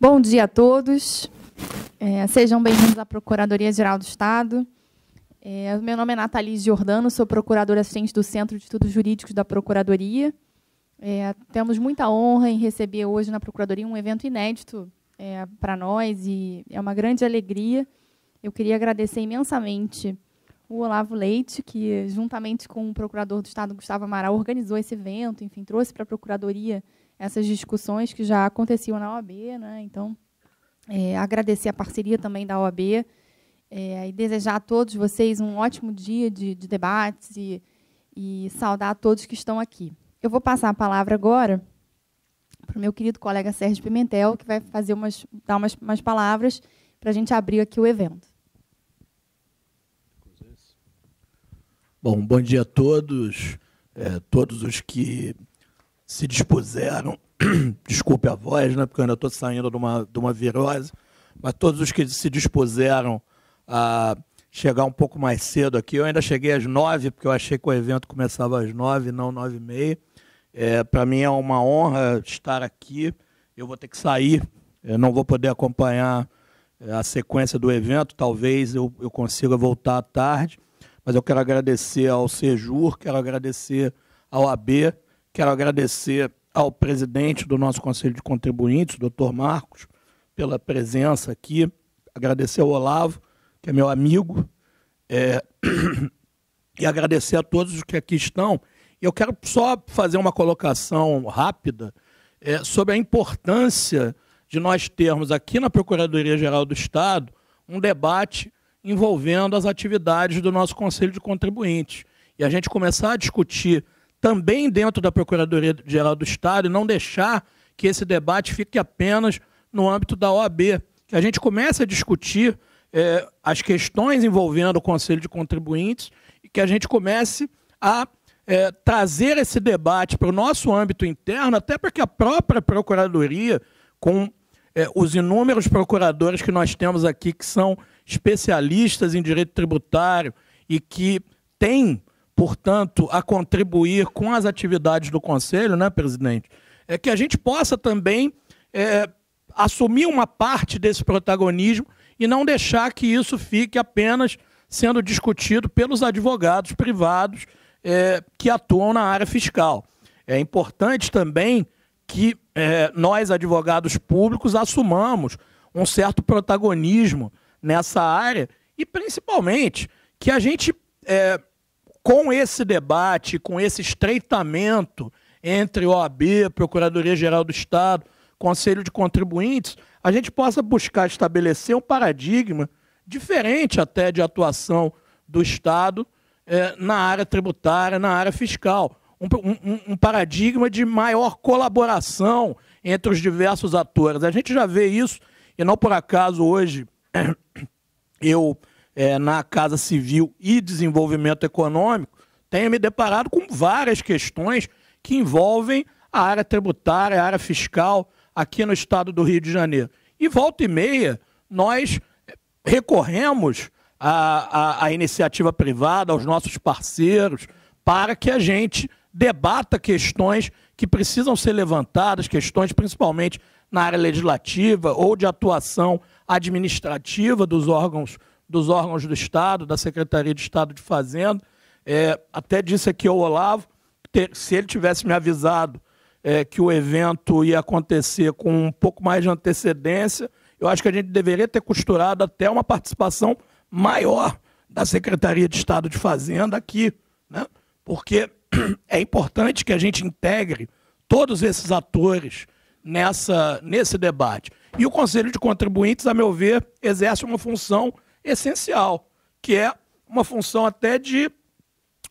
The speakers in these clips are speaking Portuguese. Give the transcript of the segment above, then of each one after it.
Bom dia a todos. É, sejam bem-vindos à Procuradoria-Geral do Estado. É, meu nome é Nathalie Giordano, sou procuradora assistente do Centro de Estudos Jurídicos da Procuradoria. É, temos muita honra em receber hoje na Procuradoria um evento inédito é, para nós e é uma grande alegria. Eu queria agradecer imensamente o Olavo Leite, que, juntamente com o procurador do Estado, Gustavo Amaral, organizou esse evento, enfim, trouxe para a Procuradoria essas discussões que já aconteciam na OAB. Né? Então, é, agradecer a parceria também da OAB é, e desejar a todos vocês um ótimo dia de, de debates e, e saudar a todos que estão aqui. Eu vou passar a palavra agora para o meu querido colega Sérgio Pimentel, que vai fazer umas, dar umas, umas palavras para a gente abrir aqui o evento. Bom, bom dia a todos, é, todos os que se dispuseram, desculpe a voz, né, porque eu ainda estou saindo de uma, de uma virose, mas todos os que se dispuseram a chegar um pouco mais cedo aqui, eu ainda cheguei às nove, porque eu achei que o evento começava às nove, não nove e meia. É, Para mim é uma honra estar aqui. Eu vou ter que sair, eu não vou poder acompanhar é, a sequência do evento, talvez eu, eu consiga voltar à tarde, mas eu quero agradecer ao Sejur, quero agradecer ao AB, Quero agradecer ao presidente do nosso Conselho de Contribuintes, doutor Marcos, pela presença aqui. Agradecer ao Olavo, que é meu amigo, é... e agradecer a todos os que aqui estão. Eu quero só fazer uma colocação rápida é, sobre a importância de nós termos aqui na Procuradoria-Geral do Estado um debate envolvendo as atividades do nosso Conselho de Contribuintes. E a gente começar a discutir também dentro da Procuradoria-Geral do Estado e não deixar que esse debate fique apenas no âmbito da OAB, que a gente comece a discutir é, as questões envolvendo o Conselho de Contribuintes e que a gente comece a é, trazer esse debate para o nosso âmbito interno, até para que a própria Procuradoria, com é, os inúmeros procuradores que nós temos aqui, que são especialistas em direito tributário e que têm portanto, a contribuir com as atividades do Conselho, né, presidente? É que a gente possa também é, assumir uma parte desse protagonismo e não deixar que isso fique apenas sendo discutido pelos advogados privados é, que atuam na área fiscal. É importante também que é, nós, advogados públicos, assumamos um certo protagonismo nessa área e, principalmente, que a gente é, com esse debate, com esse estreitamento entre OAB, Procuradoria Geral do Estado, Conselho de Contribuintes, a gente possa buscar estabelecer um paradigma diferente até de atuação do Estado eh, na área tributária, na área fiscal. Um, um, um, paradigma de maior colaboração entre os diversos atores. A gente já vê isso, e não por acaso hoje eu é, na Casa Civil e Desenvolvimento Econômico, tenho me deparado com várias questões que envolvem a área tributária, a área fiscal aqui no estado do Rio de Janeiro. E volta e meia, nós recorremos à, à, à iniciativa privada, aos nossos parceiros, para que a gente debata questões que precisam ser levantadas, questões principalmente na área legislativa ou de atuação administrativa dos órgãos públicos dos órgãos do Estado, da Secretaria de Estado de Fazenda. É, até disse aqui ao Olavo, ter, se ele tivesse me avisado é, que o evento ia acontecer com um pouco mais de antecedência, eu acho que a gente deveria ter costurado até uma participação maior da Secretaria de Estado de Fazenda aqui, né? porque é importante que a gente integre todos esses atores nessa, nesse debate. E o Conselho de Contribuintes, a meu ver, exerce uma função essencial, que é uma função até de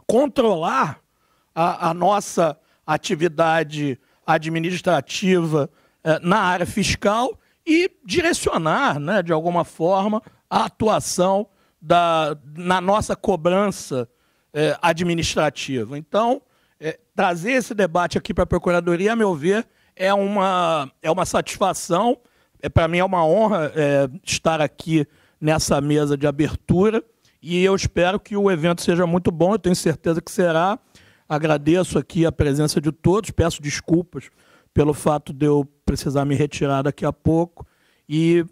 controlar a, a nossa atividade administrativa eh, na área fiscal e direcionar, né, de alguma forma, a atuação da, na nossa cobrança eh, administrativa. Então, eh, trazer esse debate aqui para a Procuradoria, a meu ver, é uma, é uma satisfação, é, para mim é uma honra eh, estar aqui nessa mesa de abertura. E eu espero que o evento seja muito bom, eu tenho certeza que será. Agradeço aqui a presença de todos, peço desculpas pelo fato de eu precisar me retirar daqui a pouco. E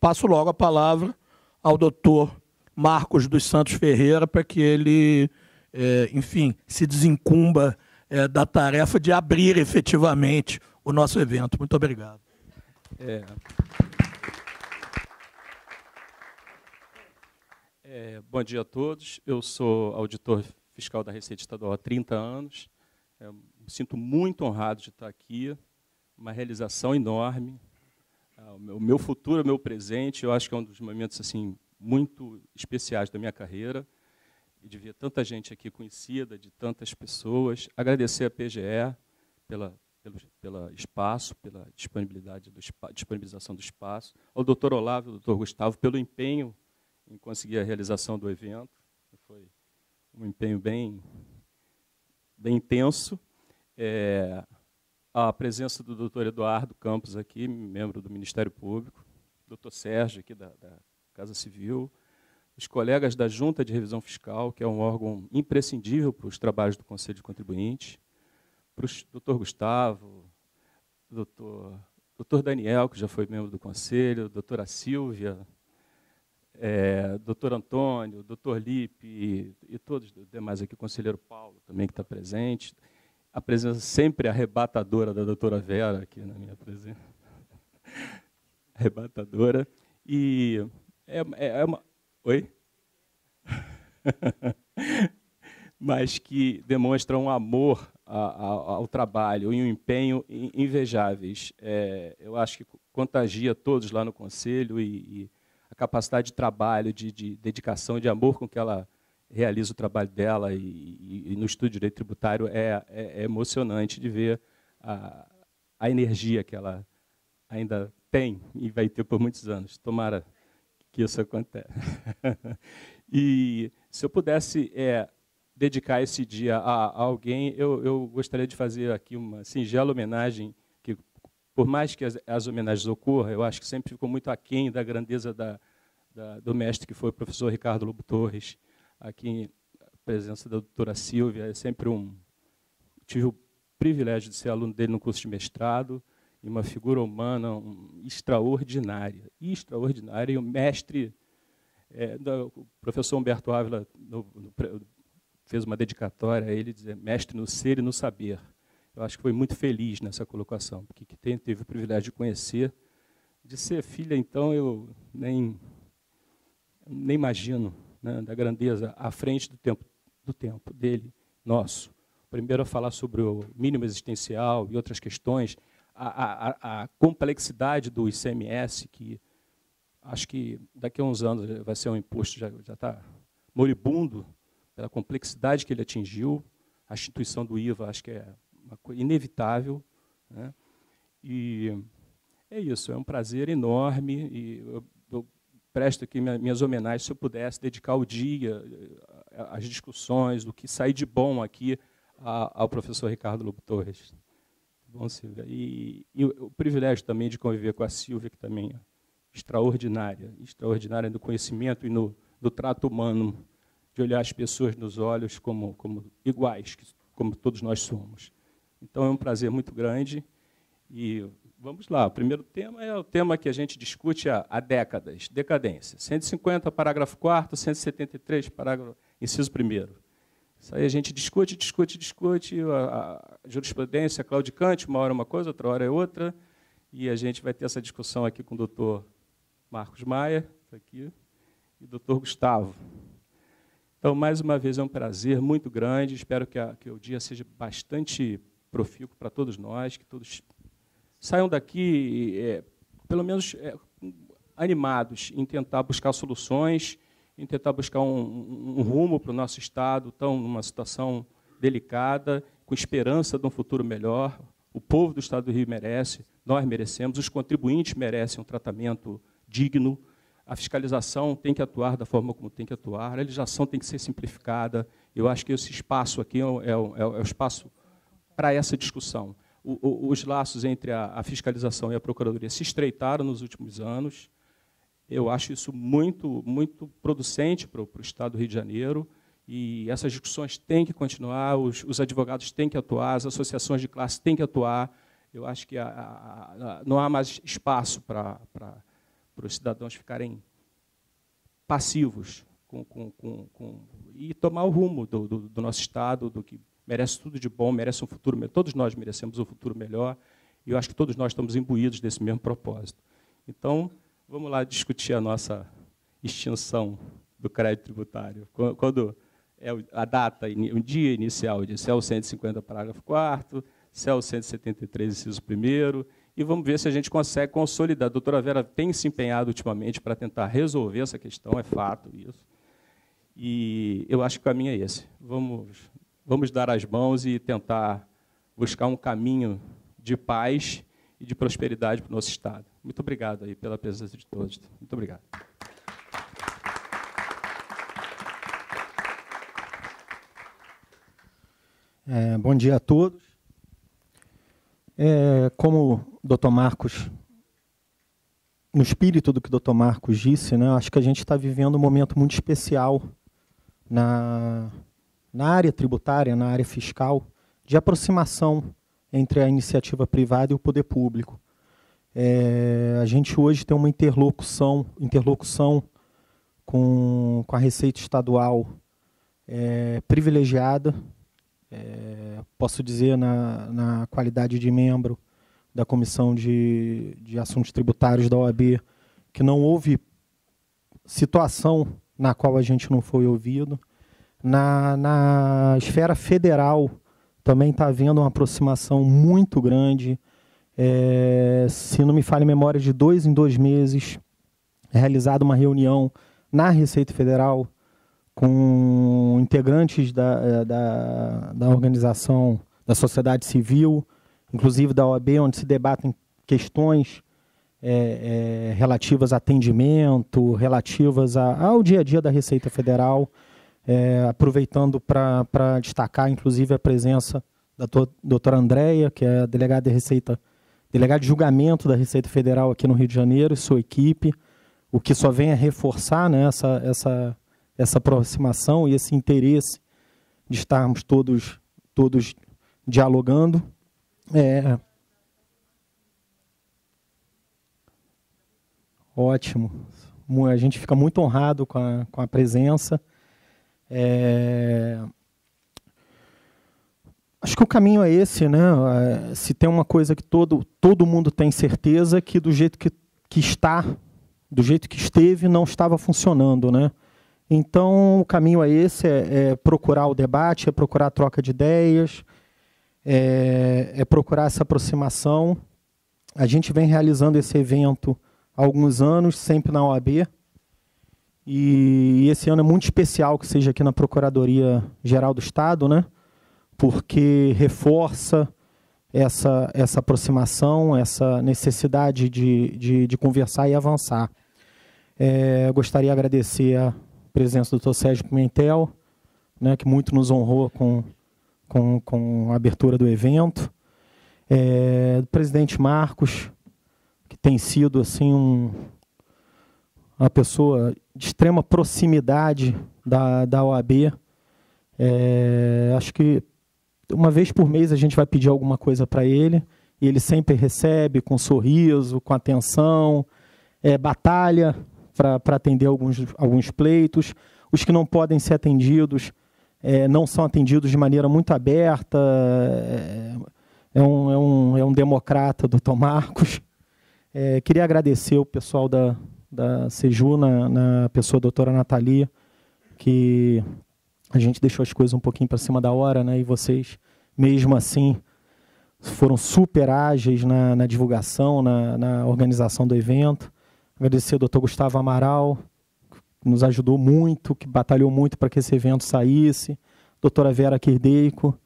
passo logo a palavra ao doutor Marcos dos Santos Ferreira para que ele, é, enfim, se desencumba é, da tarefa de abrir efetivamente o nosso evento. Muito obrigado. É. É, bom dia a todos. Eu sou auditor fiscal da Receita Estadual há 30 anos. É, me sinto muito honrado de estar aqui. Uma realização enorme. Ah, o, meu, o meu futuro, o meu presente, eu acho que é um dos momentos assim muito especiais da minha carreira. E de ver tanta gente aqui conhecida, de tantas pessoas. Agradecer à PGE pela, pelo, espaço, pela disponibilidade do disponibilização do espaço. Ao doutor Olavo, ao doutor Gustavo, pelo empenho em conseguir a realização do evento. Foi um empenho bem, bem intenso. É, a presença do doutor Eduardo Campos aqui, membro do Ministério Público, doutor Sérgio aqui da, da Casa Civil, os colegas da Junta de Revisão Fiscal, que é um órgão imprescindível para os trabalhos do Conselho de Contribuintes, para o doutor Gustavo, doutor, doutor Daniel, que já foi membro do Conselho, doutora Silvia, é, doutor Antônio, doutor Lipe e, e todos os demais aqui, o conselheiro Paulo também que está presente, a presença sempre arrebatadora da doutora Vera aqui na minha presença, arrebatadora, e é, é, é uma... Oi? mas que demonstra um amor ao trabalho e um empenho invejáveis. É, eu acho que contagia todos lá no Conselho e, e capacidade de trabalho, de, de dedicação, de amor com que ela realiza o trabalho dela e, e, e no estudo de direito tributário é, é, é emocionante de ver a, a, energia que ela ainda tem e vai ter por muitos anos. Tomara que isso aconteça. e se eu pudesse é, dedicar esse dia a, a alguém, eu, eu gostaria de fazer aqui uma singela homenagem por mais que as, as homenagens ocorram, eu acho que sempre ficou muito aquém da grandeza da, da, do mestre que foi o professor Ricardo Lobo Torres, aqui a presença da doutora Silvia, é sempre um... Tive o privilégio de ser aluno dele no curso de mestrado, e uma figura humana um, extraordinária, extraordinária, e o mestre, é, o professor Humberto Ávila no, no, fez uma dedicatória a ele, dizer, mestre no ser e no saber eu acho que foi muito feliz nessa colocação, porque que teve o privilégio de conhecer, de ser filha, então eu nem nem imagino né, da grandeza à frente do tempo do tempo dele, nosso. Primeiro a falar sobre o mínimo existencial e outras questões, a, a, a complexidade do ICMS que acho que daqui a uns anos vai ser um imposto já já está moribundo pela complexidade que ele atingiu, a instituição do IVA acho que é uma coisa inevitável. Né? E é isso, é um prazer enorme. E eu, eu presto aqui minhas homenagens, se eu pudesse, dedicar o dia às eh, discussões, do que sair de bom aqui a, ao professor Ricardo Lobo Torres. Tá bom, Silvia. E, e o privilégio também de conviver com a Silvia, que também é extraordinária, extraordinária no conhecimento e no do trato humano, de olhar as pessoas nos olhos como, como iguais, como todos nós somos. Então é um prazer muito grande. E vamos lá, o primeiro tema é o tema que a gente discute há, há décadas, decadência. 150, parágrafo 4 173, parágrafo, inciso 1 Isso aí a gente discute, discute, discute, a, a jurisprudência claudicante, uma hora é uma coisa, outra hora é outra, e a gente vai ter essa discussão aqui com o doutor Marcos Maia, está aqui, e o doutor Gustavo. Então, mais uma vez, é um prazer muito grande, espero que, a, que o dia seja bastante profícuo para todos nós, que todos saiam daqui, é, pelo menos é, animados em tentar buscar soluções, em tentar buscar um, um, rumo para o nosso Estado, tão numa situação delicada, com esperança de um futuro melhor. O povo do Estado do Rio merece, nós merecemos, os contribuintes merecem um tratamento digno, a fiscalização tem que atuar da forma como tem que atuar, a legislação tem que ser simplificada. Eu acho que esse espaço aqui é o, é o, é o é espaço para essa discussão. O, o, os laços entre a, a, fiscalização e a procuradoria se estreitaram nos últimos anos. Eu acho isso muito, muito producente para o, para o Estado do Rio de Janeiro. E essas discussões têm que continuar, os, os, advogados têm que atuar, as associações de classe têm que atuar. Eu acho que a, a, não há mais espaço para, para, para os cidadãos ficarem passivos com, com, com, e tomar o rumo do, do, do, nosso Estado, do que merece tudo de bom, merece um futuro melhor. Todos nós merecemos um futuro melhor e eu acho que todos nós estamos imbuídos desse mesmo propósito. Então, vamos lá discutir a nossa extinção do crédito tributário. Quando é a data, o dia inicial de CEL 150, parágrafo 4 CEL 173, inciso 1 e vamos ver se a gente consegue consolidar. A doutora Vera tem se empenhado ultimamente para tentar resolver essa questão, é fato isso. E eu acho que o caminho é esse. Vamos vamos dar as mãos e tentar buscar um caminho de paz e de prosperidade para o nosso Estado. Muito obrigado aí pela presença de todos. Muito obrigado. É, bom dia a todos. É, como o doutor Marcos, no espírito do que o doutor Marcos disse, né, acho que a gente está vivendo um momento muito especial na, na área tributária, na área fiscal, de aproximação entre a iniciativa privada e o poder público. É, a gente hoje tem uma interlocução, interlocução com, com a Receita Estadual é, privilegiada, é, posso dizer, na, na qualidade de membro da Comissão de, de Assuntos Tributários da OAB, que não houve situação na qual a gente não foi ouvido. Na, na esfera federal também está havendo uma aproximação muito grande. É, se não me falha a memória, de dois em dois meses, é realizada uma reunião na Receita Federal com integrantes da, é, da, da organização da sociedade civil, inclusive da OAB, onde se debatem questões é, é, relativas a atendimento, relativas a, ao dia a dia da Receita Federal é, aproveitando para destacar, inclusive, a presença da doutora Andréia, que é delegada de Receita, delegada de julgamento da Receita Federal aqui no Rio de Janeiro, e sua equipe, o que só vem a reforçar né, essa, essa, essa aproximação e esse interesse de estarmos todos, todos dialogando. É... Ótimo. A gente fica muito honrado com a, com a presença. É... Acho que o caminho é esse, né? É, se tem uma coisa que todo, todo mundo tem certeza é que do jeito que, que está, do jeito que esteve, não estava funcionando, né? Então o caminho é esse: é, é procurar o debate, é procurar a troca de ideias, é, é procurar essa aproximação. A gente vem realizando esse evento há alguns anos, sempre na OAB. E esse ano é muito especial que seja aqui na Procuradoria Geral do Estado, né? Porque reforça essa, essa aproximação, essa necessidade de, de, de conversar e avançar. É, gostaria de agradecer a presença do Dr. Sérgio Pimentel, né, que muito nos honrou com, com, com a abertura do evento. É, do presidente Marcos, que tem sido assim um, uma pessoa de extrema proximidade da, da OAB. É, acho que uma vez por mês a gente vai pedir alguma coisa para ele e ele sempre recebe com sorriso, com atenção, é, batalha para atender alguns, alguns pleitos. Os que não podem ser atendidos é, não são atendidos de maneira muito aberta. É, é um, é, um, é um democrata do Tom Marcos. É, queria agradecer o pessoal da, da Seju, na, na pessoa doutora Natalia, que a gente deixou as coisas um pouquinho para cima da hora, né? E vocês, mesmo assim, foram super ágeis na, na divulgação, na, na, organização do evento. Agradecer ao doutor Gustavo Amaral, que nos ajudou muito, que batalhou muito para que esse evento saísse. Doutora Vera Kirdeico,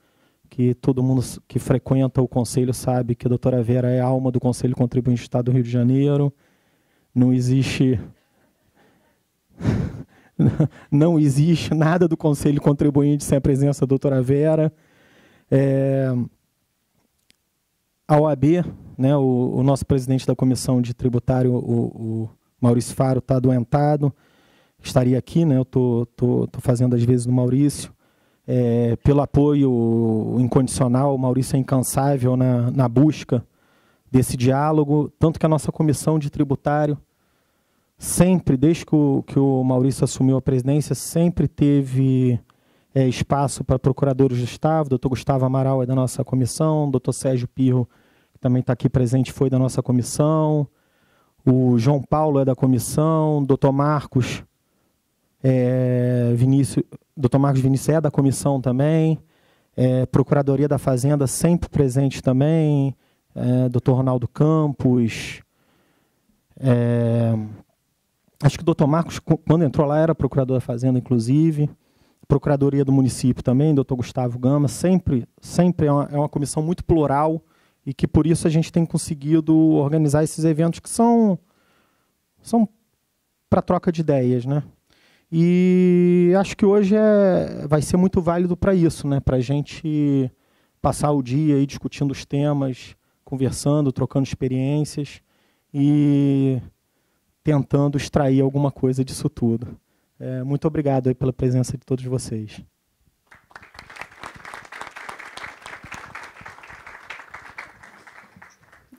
que todo mundo que frequenta o Conselho sabe que a doutora Vera é a alma do Conselho Contribuinte do Estado do Rio de Janeiro. Não existe. Não existe nada do Conselho Contribuinte sem a presença da doutora Vera. É, a OAB, né, o, o, nosso presidente da comissão de tributário, o, o Maurício Faro, está adoentado. Estaria aqui, né? Eu tô, tô, tô fazendo às vezes no Maurício. É, pelo apoio incondicional, o Maurício é incansável na, na busca desse diálogo, tanto que a nossa comissão de tributário sempre, desde que o, que o Maurício assumiu a presidência, sempre teve é, espaço para procuradores do Estado, o doutor Gustavo Amaral é da nossa comissão, o doutor Sérgio Pirro, que também está aqui presente, foi da nossa comissão, o João Paulo é da comissão, o doutor Marcos é, Vinícius, doutor Marcos Vinícius é da comissão também, é, Procuradoria da Fazenda sempre presente também, é, Dr. Ronaldo Campos. É, acho que o Dr. Marcos, quando entrou lá, era procurador da Fazenda, inclusive. Procuradoria do município também, Dr. Gustavo Gama. Sempre, sempre é uma, é uma comissão muito plural e que por isso a gente tem conseguido organizar esses eventos que são são para troca de ideias, né? E acho que hoje é, vai ser muito válido para isso, né? Para a gente passar o dia aí discutindo os temas, conversando, trocando experiências e tentando extrair alguma coisa disso tudo. É, muito obrigado pela presença de todos vocês.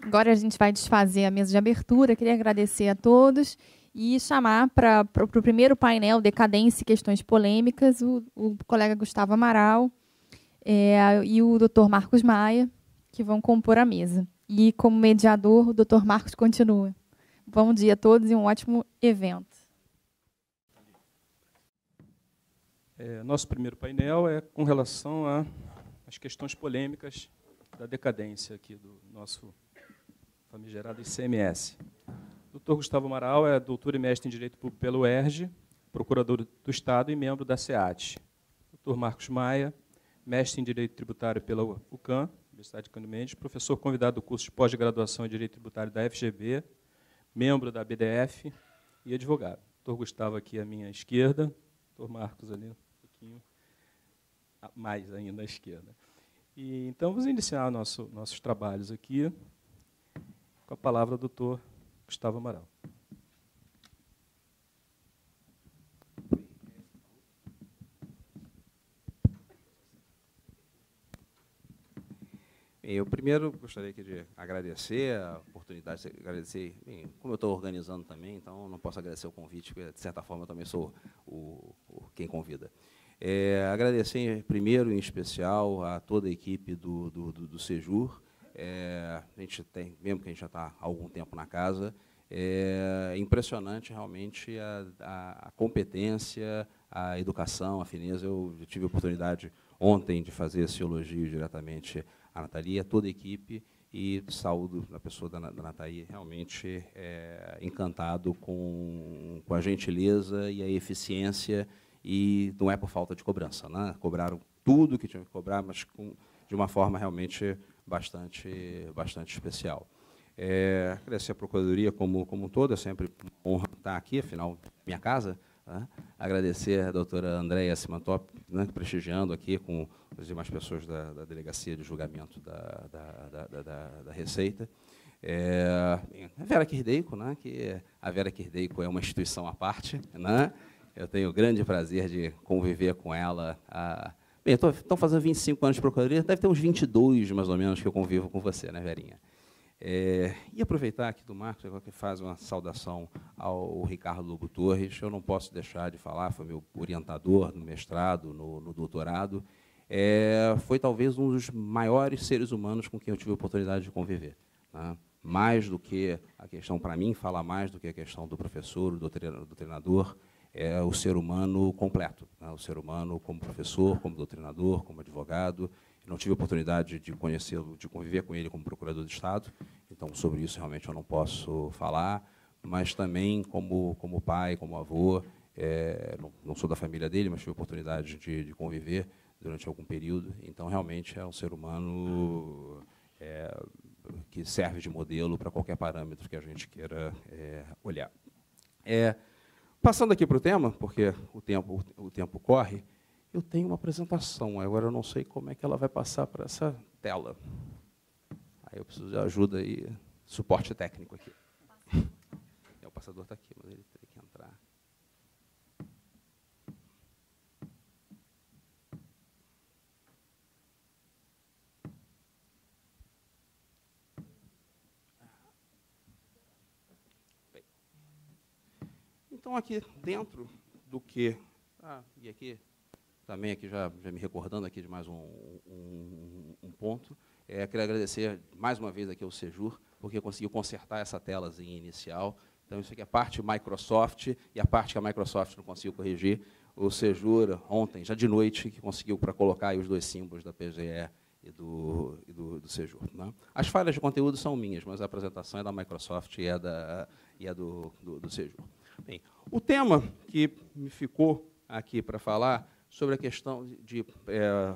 Agora a gente vai desfazer a mesa de abertura. Queria agradecer a todos e chamar para o primeiro painel, Decadência e Questões Polêmicas, o, o colega Gustavo Amaral é, e o doutor Marcos Maia que vão compor a mesa. E como mediador, o Dr. Marcos continua. Bom dia a todos e um ótimo evento. É, nosso primeiro painel é com relação às questões polêmicas da decadência aqui do nosso famigerado ICMS. O Dr. Gustavo Amaral é doutor e mestre em Direito Público pelo ERJ, procurador do Estado e membro da SEAT. Dr. Marcos Maia, mestre em Direito Tributário pela UCAM, Universidade de Cândido Mendes, professor convidado do curso de pós-graduação em Direito Tributário da FGB, membro da BDF e advogado. Doutor Gustavo aqui à minha esquerda, doutor Marcos ali um pouquinho mais ainda à esquerda. E, então, vamos iniciar nosso, nossos trabalhos aqui com a palavra do doutor Gustavo Amaral. Eu primeiro gostaria aqui de agradecer a oportunidade, agradecer, bem, como eu estou organizando também, então não posso agradecer o convite, porque de certa forma eu também sou o, o quem convida. É, agradecer primeiro, em especial, a toda a equipe do, do, do, do Sejur. É, a gente tem, mesmo que a gente já está há algum tempo na casa, é impressionante realmente a, a, a competência, a educação, a fineza. Eu tive a oportunidade ontem de fazer esse elogio diretamente a Natalia, toda a equipe, e saúdo a pessoa da, da Natalia, realmente é, encantado com, com a gentileza e a eficiência, e não é por falta de cobrança. Né? Cobraram tudo que tinham que cobrar, mas com, de uma forma realmente bastante, bastante especial. É, agradecer a Procuradoria como, como um todo, é sempre uma honra estar aqui, afinal, minha casa, né? Agradecer a doutora Andréia Simantop, né, prestigiando aqui com as demais pessoas da, da Delegacia de Julgamento da, da, da, da Receita. É, a Vera Kirdeico, né, que a Vera Kirdeico é uma instituição à parte. Né? Eu tenho o grande prazer de conviver com ela há, Bem, estão fazendo 25 anos de procuradoria, deve ter uns 22, mais ou menos, que eu convivo com você, né, Verinha? É, e aproveitar aqui do Marcos, que faz uma saudação ao Ricardo Lobo Torres. Eu não posso deixar de falar, foi meu orientador no mestrado, no, no doutorado. É, foi talvez um dos maiores seres humanos com quem eu tive a oportunidade de conviver. Né? Mais do que a questão, para mim, fala mais do que a questão do professor, do treinador, do treinador é o ser humano completo, né? o ser humano como professor, como doutrinador, como advogado, não tive oportunidade de conhecê-lo, de conviver com ele como procurador do Estado, então sobre isso realmente eu não posso falar, mas também como, como pai, como avô, é, não, não, sou da família dele, mas tive oportunidade de, de, conviver durante algum período, então realmente é um ser humano é, que serve de modelo para qualquer parâmetro que a gente queira é, olhar. É, passando aqui para o tema, porque o tempo, o tempo corre, eu tenho uma apresentação, agora eu não sei como é que ela vai passar para essa tela. Aí eu preciso de ajuda e suporte técnico aqui. É, o passador está aqui, mas ele tem que entrar. Bem. Então, aqui dentro do que... Ah, e aqui também aqui já, já me recordando aqui de mais um, um, um ponto, é, queria agradecer mais uma vez aqui ao Sejur, porque conseguiu consertar essa telazinha inicial. Então, isso aqui é a parte Microsoft e a parte que a Microsoft não conseguiu corrigir. O Sejur, ontem, já de noite, que conseguiu para colocar os dois símbolos da PGE e do, e do, do Sejur. Né? As falhas de conteúdo são minhas, mas a apresentação é da Microsoft e é, da, e é do, do, do Sejur. Bem, o tema que me ficou aqui para falar Sobre a questão de, é,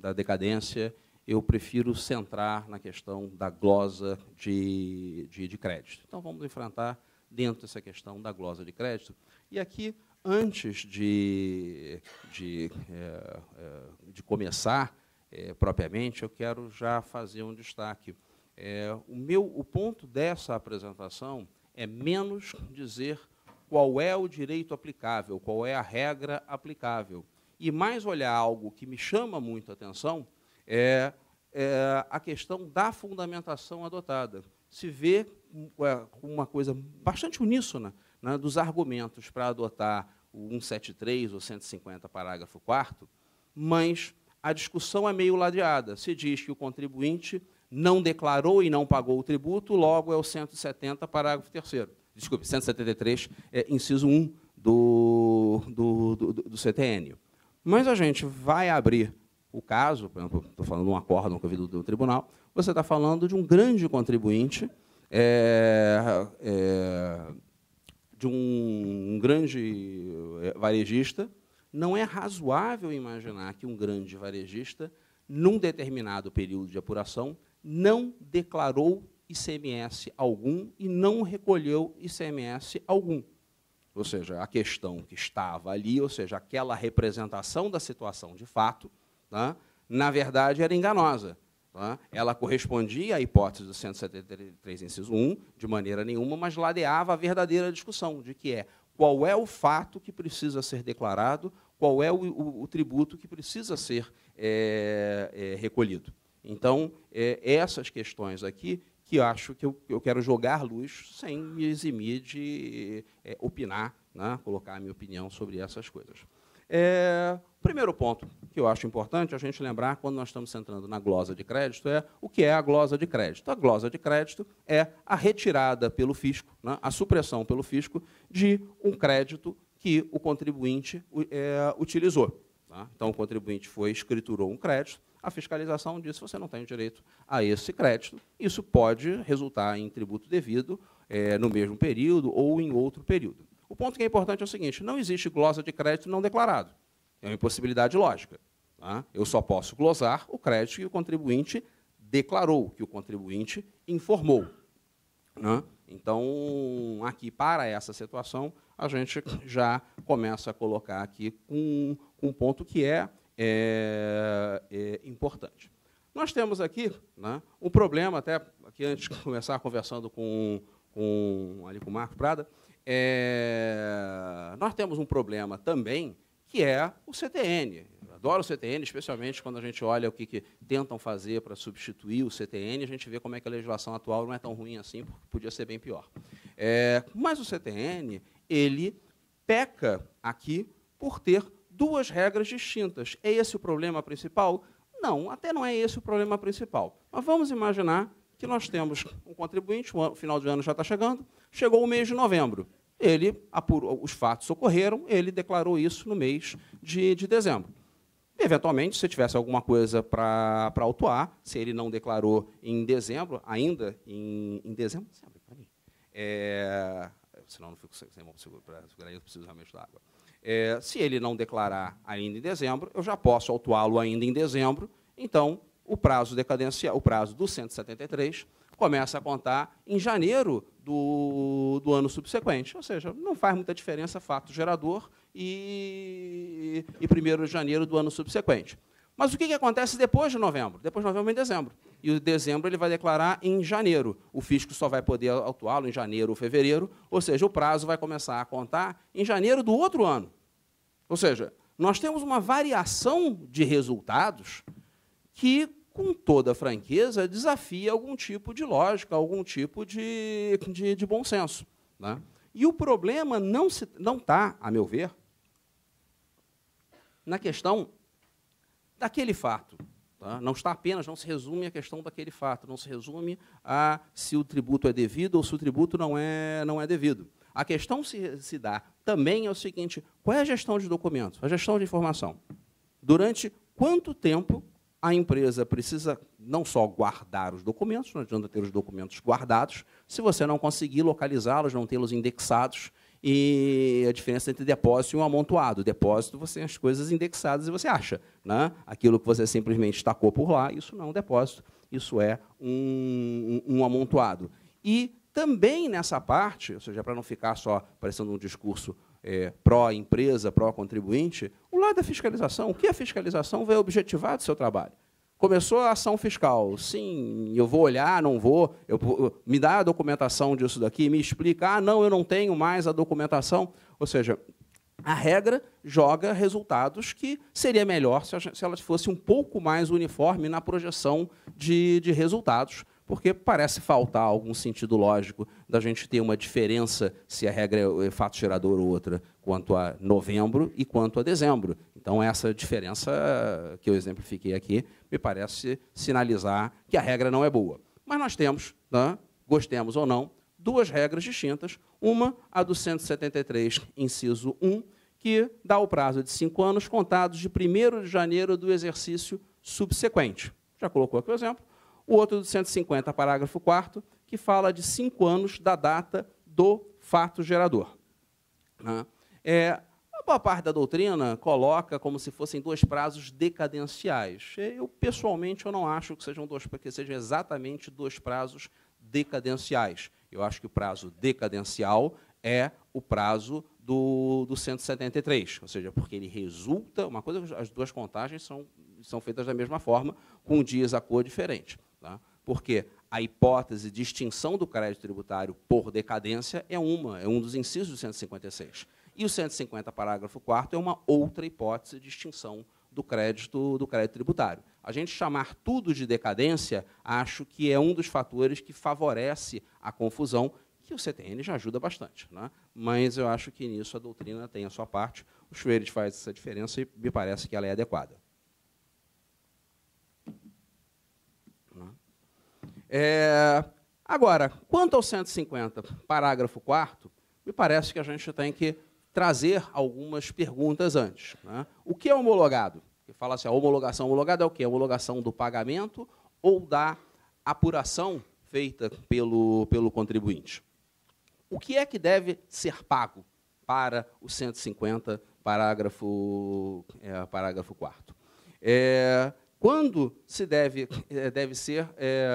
da decadência, eu prefiro centrar na questão da glosa de, de, de crédito. Então, vamos enfrentar dentro dessa questão da glosa de crédito. E aqui, antes de, de, é, é de começar é, propriamente, eu quero já fazer um destaque. É, o, meu, o ponto dessa apresentação é menos dizer qual é o direito aplicável, qual é a regra aplicável. E mais olhar algo que me chama muito a atenção é, é a questão da fundamentação adotada. Se vê é, uma coisa bastante uníssona né, dos argumentos para adotar o 173 ou 150, parágrafo 4 mas a discussão é meio ladeada. Se diz que o contribuinte não declarou e não pagou o tributo, logo é o 170, parágrafo 3 Desculpe, 173, é, inciso 1 do, do, do, do CTN. Mas a gente vai abrir o caso, por exemplo, estou falando de um acordo que eu vi do, do tribunal, você está falando de um grande contribuinte, é, é, de um, um grande é, varejista. Não é razoável imaginar que um grande varejista, num determinado período de apuração, não declarou ICMS algum e não recolheu ICMS algum ou seja, a questão que estava ali, ou seja, aquela representação da situação de fato, né, na verdade era enganosa. Né. Ela correspondia à hipótese do 173, inciso 1, de maneira nenhuma, mas ladeava a verdadeira discussão de que é qual é o fato que precisa ser declarado, qual é o, o, o tributo que precisa ser é, é, recolhido. Então, é, essas questões aqui que eu acho que eu, eu quero jogar luz sem me eximir de é, opinar, né, colocar a minha opinião sobre essas coisas. É, primeiro ponto que eu acho importante a gente lembrar quando nós estamos entrando na glosa de crédito é o que é a glosa de crédito. A glosa de crédito é a retirada pelo fisco, né, a supressão pelo fisco de um crédito que o contribuinte é, utilizou. Tá? Então, o contribuinte foi, escriturou um crédito, a fiscalização disse você não tem direito a esse crédito. Isso pode resultar em tributo devido é, no mesmo período ou em outro período. O ponto que é importante é o seguinte, não existe glosa de crédito não declarado. É uma impossibilidade lógica. Tá? Eu só posso glosar o crédito que o contribuinte declarou, que o contribuinte informou. Né? Então, aqui para essa situação, a gente já começa a colocar aqui um, um ponto que é, é, é importante. Nós temos aqui né, um problema, até aqui antes de começar conversando com, com, ali com o Marco Prada, é, nós temos um problema também que é o CTN adoro o CTN, especialmente quando a gente olha o que, que tentam fazer para substituir o CTN, a gente vê como é que a legislação atual não é tão ruim assim, porque podia ser bem pior. É, mas o CTN, ele peca aqui por ter duas regras distintas. É esse o problema principal? Não, até não é esse o problema principal. Mas vamos imaginar que nós temos um contribuinte, o final de ano já está chegando, chegou o mês de novembro. Ele apurou, os fatos ocorreram, ele declarou isso no mês de, de dezembro. Eventualmente, se tivesse alguma coisa para autuar, se ele não declarou em dezembro, ainda em, em dezembro, sempre para mim, é, senão não fico sem mão para segurar isso, preciso realmente da água. É, se ele não declarar ainda em dezembro, eu já posso autuá-lo ainda em dezembro, então o prazo decadencial, o prazo do 173, começa a contar em janeiro do, do ano subsequente. Ou seja, não faz muita diferença fato gerador e, e 1 de janeiro do ano subsequente. Mas o que, que acontece depois de novembro? Depois de novembro vem dezembro. E o dezembro ele vai declarar em janeiro. O fisco só vai poder atuá lo em janeiro ou fevereiro, ou seja, o prazo vai começar a contar em janeiro do outro ano. Ou seja, nós temos uma variação de resultados que, com toda franqueza, desafia algum tipo de lógica, algum tipo de, de, de bom senso. Né? E o problema não está, não está, a meu ver, na questão daquele fato. Tá? Não está apenas, não se resume à questão daquele fato, não se resume a se o tributo é devido ou se o tributo não é, não é devido. A questão se, se dá também é o seguinte: qual é a gestão de documentos, a gestão de informação? Durante quanto tempo a empresa precisa não só guardar os documentos, não adianta ter os documentos guardados, se você não conseguir localizá-los, não tê-los indexados e a diferença entre depósito e um amontoado. Depósito, você tem as coisas indexadas e você acha. Né? Aquilo que você simplesmente estacou por lá, isso não é um depósito, isso é um, um, um amontoado. E também nessa parte, ou seja, para não ficar só parecendo um discurso é, pró-empresa, pró-contribuinte, o lado da fiscalização, o que a fiscalização vai objetivar do seu trabalho? Começou a ação fiscal. Sim, eu vou olhar, não vou. Eu, me dá a documentação disso daqui, me explica. Ah, não, eu não tenho mais a documentação. Ou seja, a regra joga resultados que seria melhor se, se ela fosse um pouco mais uniforme na projeção de, de resultados, porque parece faltar algum sentido lógico da gente ter uma diferença se a regra é, é fato gerador ou outra quanto a novembro e quanto a dezembro. Então, essa diferença que eu exemplifiquei aqui me parece sinalizar que a regra não é boa. Mas nós temos, né, gostemos ou não, duas regras distintas. Uma, a do 173, inciso 1, que dá o prazo de cinco anos contados de 1 de janeiro do exercício subsequente. Já colocou aqui o exemplo. O outro do 150, parágrafo 4, que fala de cinco anos da data do fato gerador. Né? É, boa parte da doutrina coloca como se fossem dois prazos decadenciais. Eu, pessoalmente, eu não acho que sejam, dois, porque sejam exatamente dois prazos decadenciais. Eu acho que o prazo decadencial é o prazo do, do 173, ou seja, porque ele resulta, uma coisa, as duas contagens são, são feitas da mesma forma, com dias a cor diferente. Tá? Porque a hipótese de extinção do crédito tributário por decadência é uma, é um dos incisos do 156. E o 150, parágrafo 4 é uma outra hipótese de extinção do crédito, do crédito tributário. A gente chamar tudo de decadência, acho que é um dos fatores que favorece a confusão, que o CTN já ajuda bastante. Né? Mas eu acho que nisso a doutrina tem a sua parte, o Schweres faz essa diferença e me parece que ela é adequada. Né? É, agora, quanto ao 150, parágrafo 4 me parece que a gente tem que trazer algumas perguntas antes. Né? O que é homologado? Ele fala assim, a homologação homologada é o quê? A homologação do pagamento ou da apuração feita pelo, pelo contribuinte. O que é que deve ser pago para o 150, parágrafo, é, parágrafo 4 é, quando se deve, é, deve ser, é,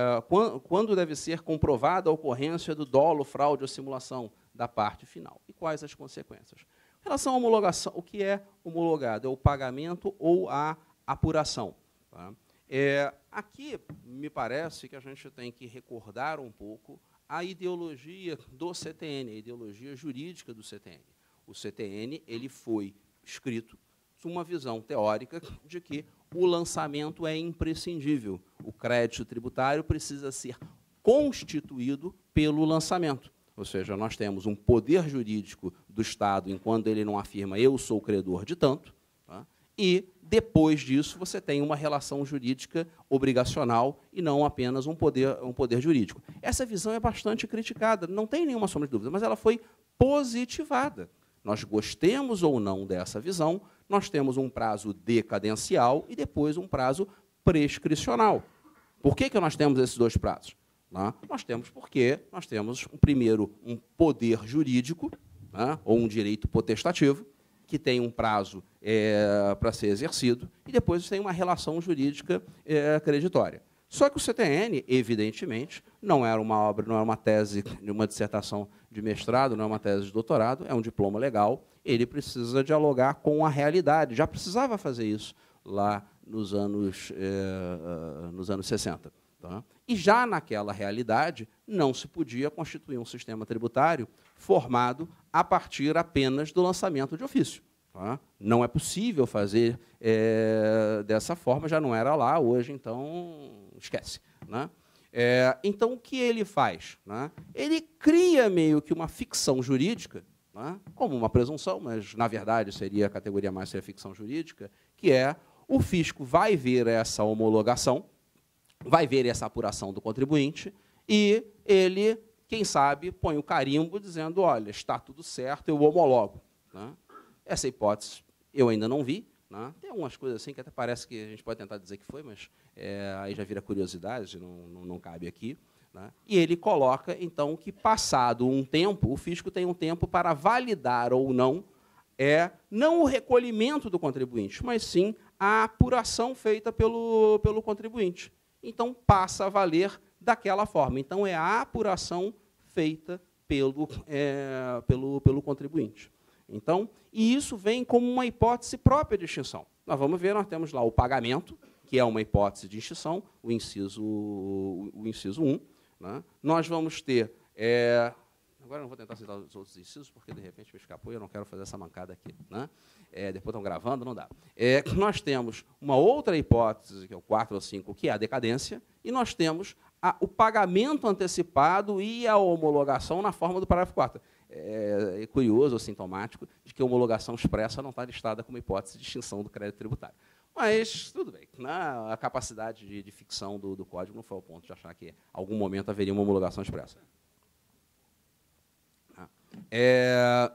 quando deve ser comprovada a ocorrência do dolo, fraude ou simulação? da parte final. E quais as consequências? Em relação à homologação, o que é homologado? É o pagamento ou a apuração. Tá? É, aqui, me parece que a gente tem que recordar um pouco a ideologia do CTN, a ideologia jurídica do CTN. O CTN ele foi escrito uma visão teórica de que o lançamento é imprescindível. O crédito tributário precisa ser constituído pelo lançamento. Ou seja, nós temos um poder jurídico do Estado enquanto ele não afirma eu sou credor de tanto, tá? e depois disso você tem uma relação jurídica obrigacional e não apenas um poder, um poder jurídico. Essa visão é bastante criticada, não tem nenhuma sombra de dúvida, mas ela foi positivada. Nós gostemos ou não dessa visão, nós temos um prazo decadencial e depois um prazo prescricional. Por que, que nós temos esses dois prazos? Né? Nós temos porque nós temos, um, primeiro, um poder jurídico, né? ou um direito potestativo, que tem um prazo é, para ser exercido, e depois tem uma relação jurídica é, creditória. Só que o CTN, evidentemente, não era uma obra, não era uma tese, uma dissertação de mestrado, não é uma tese de doutorado, é um diploma legal. Ele precisa dialogar com a realidade. Já precisava fazer isso lá nos anos, é, ah, nos anos 60. E já naquela realidade, não se podia constituir um sistema tributário formado a partir apenas do lançamento de ofício. Tá? Não é possível fazer é, dessa forma, já não era lá, hoje, então, esquece. Né? É, então, o que ele faz? Né? Ele cria meio que uma ficção jurídica, né? como uma presunção, mas, na verdade, seria a categoria mais ser ficção jurídica, que é o fisco vai ver essa homologação, vai ver essa apuração do contribuinte e ele, quem sabe, põe o carimbo dizendo: olha, está tudo certo, eu homologo. Né? Essa hipótese eu ainda não vi. Né? Tem algumas coisas assim que até parece que a gente pode tentar dizer que foi, mas é, aí já vira curiosidade, não, não, não cabe aqui. Né? E ele coloca, então, que passado um tempo, o fisco tem um tempo para validar ou não é não o recolhimento do contribuinte, mas sim a apuração feita pelo, pelo contribuinte então passa a valer daquela forma. Então, é a apuração feita pelo, é, pelo, pelo contribuinte. Então, e isso vem como uma hipótese própria de extinção. Nós vamos ver, nós temos lá o pagamento, que é uma hipótese de extinção, o inciso, o inciso 1. Né? Nós vamos ter é, Agora não vou tentar citar os outros incisos, porque de repente me escapou e eu não quero fazer essa mancada aqui. Né? É, depois estão gravando, não dá. É, nós temos uma outra hipótese, que é o 4 ou 5, que é a decadência, e nós temos a, o pagamento antecipado e a homologação na forma do parágrafo 4. É, é curioso, sintomático, de que a homologação expressa não está listada como hipótese de extinção do crédito tributário. Mas tudo bem. Na, né? a capacidade de, de ficção do, do código não foi o ponto de achar que em algum momento haveria uma homologação expressa. É,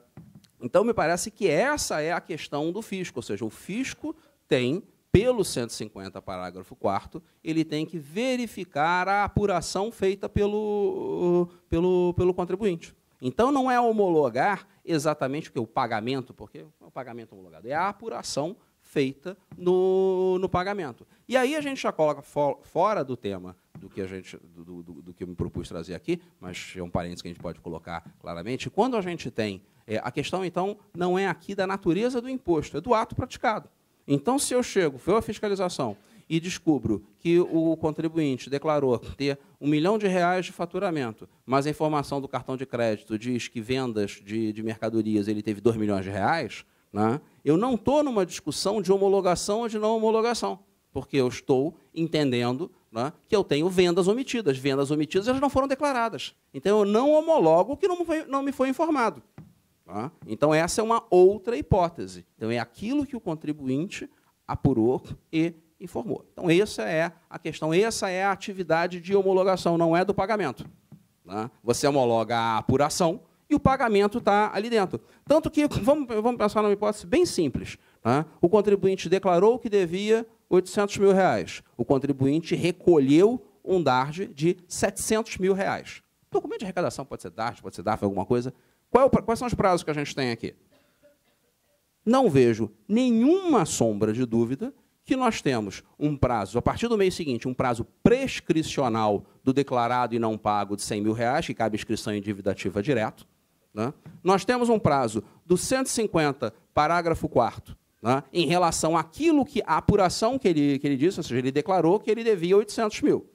então, me parece que essa é a questão do fisco, ou seja, o fisco tem, pelo 150, parágrafo 4 ele tem que verificar a apuração feita pelo, pelo, pelo contribuinte. Então, não é homologar exatamente o que? O pagamento, porque o pagamento homologado, é a apuração feita no, no pagamento. E aí a gente já coloca fo fora do tema do que a gente do, do, do, que eu me propus trazer aqui, mas é um parênteses que a gente pode colocar claramente. Quando a gente tem é, a questão, então, não é aqui da natureza do imposto, é do ato praticado. Então, se eu chego, foi a fiscalização e descubro que o contribuinte declarou ter um milhão de reais de faturamento, mas a informação do cartão de crédito diz que vendas de, de mercadorias ele teve dois milhões de reais, né? eu não estou numa discussão de homologação ou de não homologação porque eu estou entendendo né, que eu tenho vendas omitidas. Vendas omitidas elas não foram declaradas. Então, eu não homologo o que não, foi, não me foi informado. Tá? Então, essa é uma outra hipótese. Então, é aquilo que o contribuinte apurou e informou. Então, essa é a questão, essa é a atividade de homologação, não é do pagamento. Tá? Você homologa a apuração e o pagamento está ali dentro. Tanto que, vamos, vamos pensar numa hipótese bem simples. Tá? O contribuinte declarou que devia 800 mil reais. O contribuinte recolheu um DARD de 700 mil reais. Documento de arrecadação pode ser DARD, pode ser DARF, alguma coisa. É o, quais são os prazos que a gente tem aqui? Não vejo nenhuma sombra de dúvida que nós temos um prazo, a partir do mês seguinte, um prazo prescricional do declarado e não pago de 100 mil reais, que cabe inscrição em dívida ativa direto. Né? Nós temos um prazo do 150, parágrafo 4 né, em relação àquilo que a apuração que ele, que ele disse, ou seja, ele declarou que ele devia 800 mil.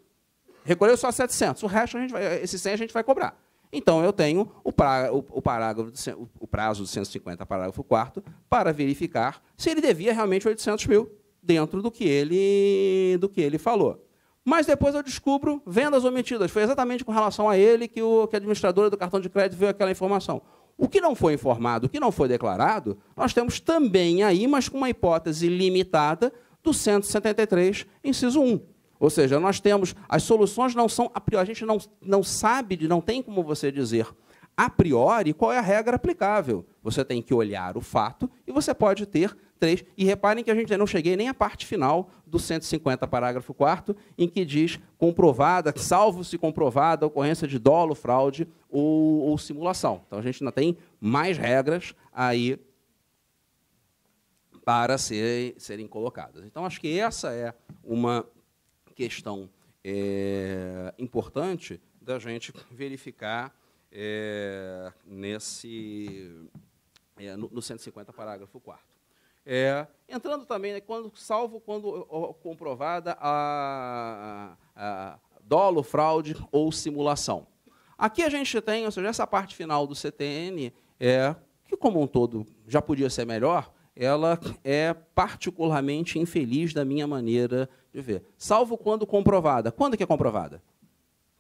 Recolheu só 700, o resto, a gente vai, esse 100 a gente vai cobrar. Então, eu tenho o, pra, o, o parágrafo o prazo de 150, parágrafo 4, para verificar se ele devia realmente 800 mil dentro do que ele, do que ele falou. Mas depois eu descubro vendas omitidas. Foi exatamente com relação a ele que, o, que a administradora do cartão de crédito viu aquela informação. O que não foi informado, o que não foi declarado, nós temos também aí, mas com uma hipótese limitada, do 173, inciso 1. Ou seja, nós temos, as soluções não são, a priori, a gente não, não sabe, não tem como você dizer a priori qual é a regra aplicável. Você tem que olhar o fato e você pode ter 3. E reparem que a gente ainda não cheguei nem à parte final do 150, parágrafo 4 em que diz comprovada, salvo se comprovada a ocorrência de dolo, fraude ou, ou simulação. Então, a gente ainda tem mais regras aí para serem, serem colocadas. Então, acho que essa é uma questão é, importante da gente verificar é, nesse, é, no, no 150, parágrafo 4. É, entrando também, né, quando, salvo quando comprovada a, a, a dolo, fraude ou simulação. Aqui a gente tem, ou seja, essa parte final do CTN, é, que como um todo já podia ser melhor, ela é particularmente infeliz da minha maneira de ver. Salvo quando comprovada. Quando que é comprovada?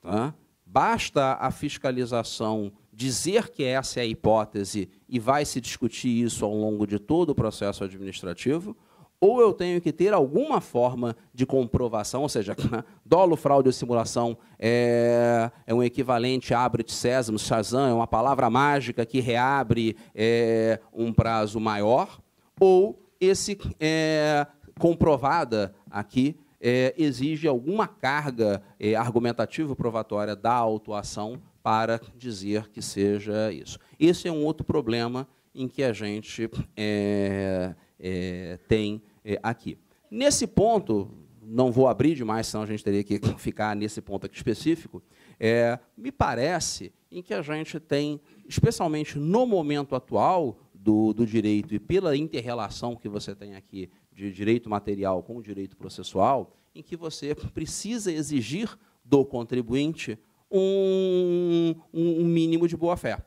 Tá? Basta a fiscalização dizer que essa é a hipótese e vai se discutir isso ao longo de todo o processo administrativo, ou eu tenho que ter alguma forma de comprovação, ou seja, dolo, fraude ou simulação é, é um equivalente a abre de sésamo, Shazam, é uma palavra mágica que reabre é, um prazo maior, ou esse é, comprovada aqui é, exige alguma carga é, argumentativa provatória da autuação para dizer que seja isso. Esse é um outro problema em que a gente é, é, tem é, aqui. Nesse ponto, não vou abrir demais, senão a gente teria que ficar nesse ponto aqui específico, é, me parece em que a gente tem, especialmente no momento atual do, do direito e pela interrelação que você tem aqui de direito material com direito processual, em que você precisa exigir do contribuinte um, um mínimo de boa-fé.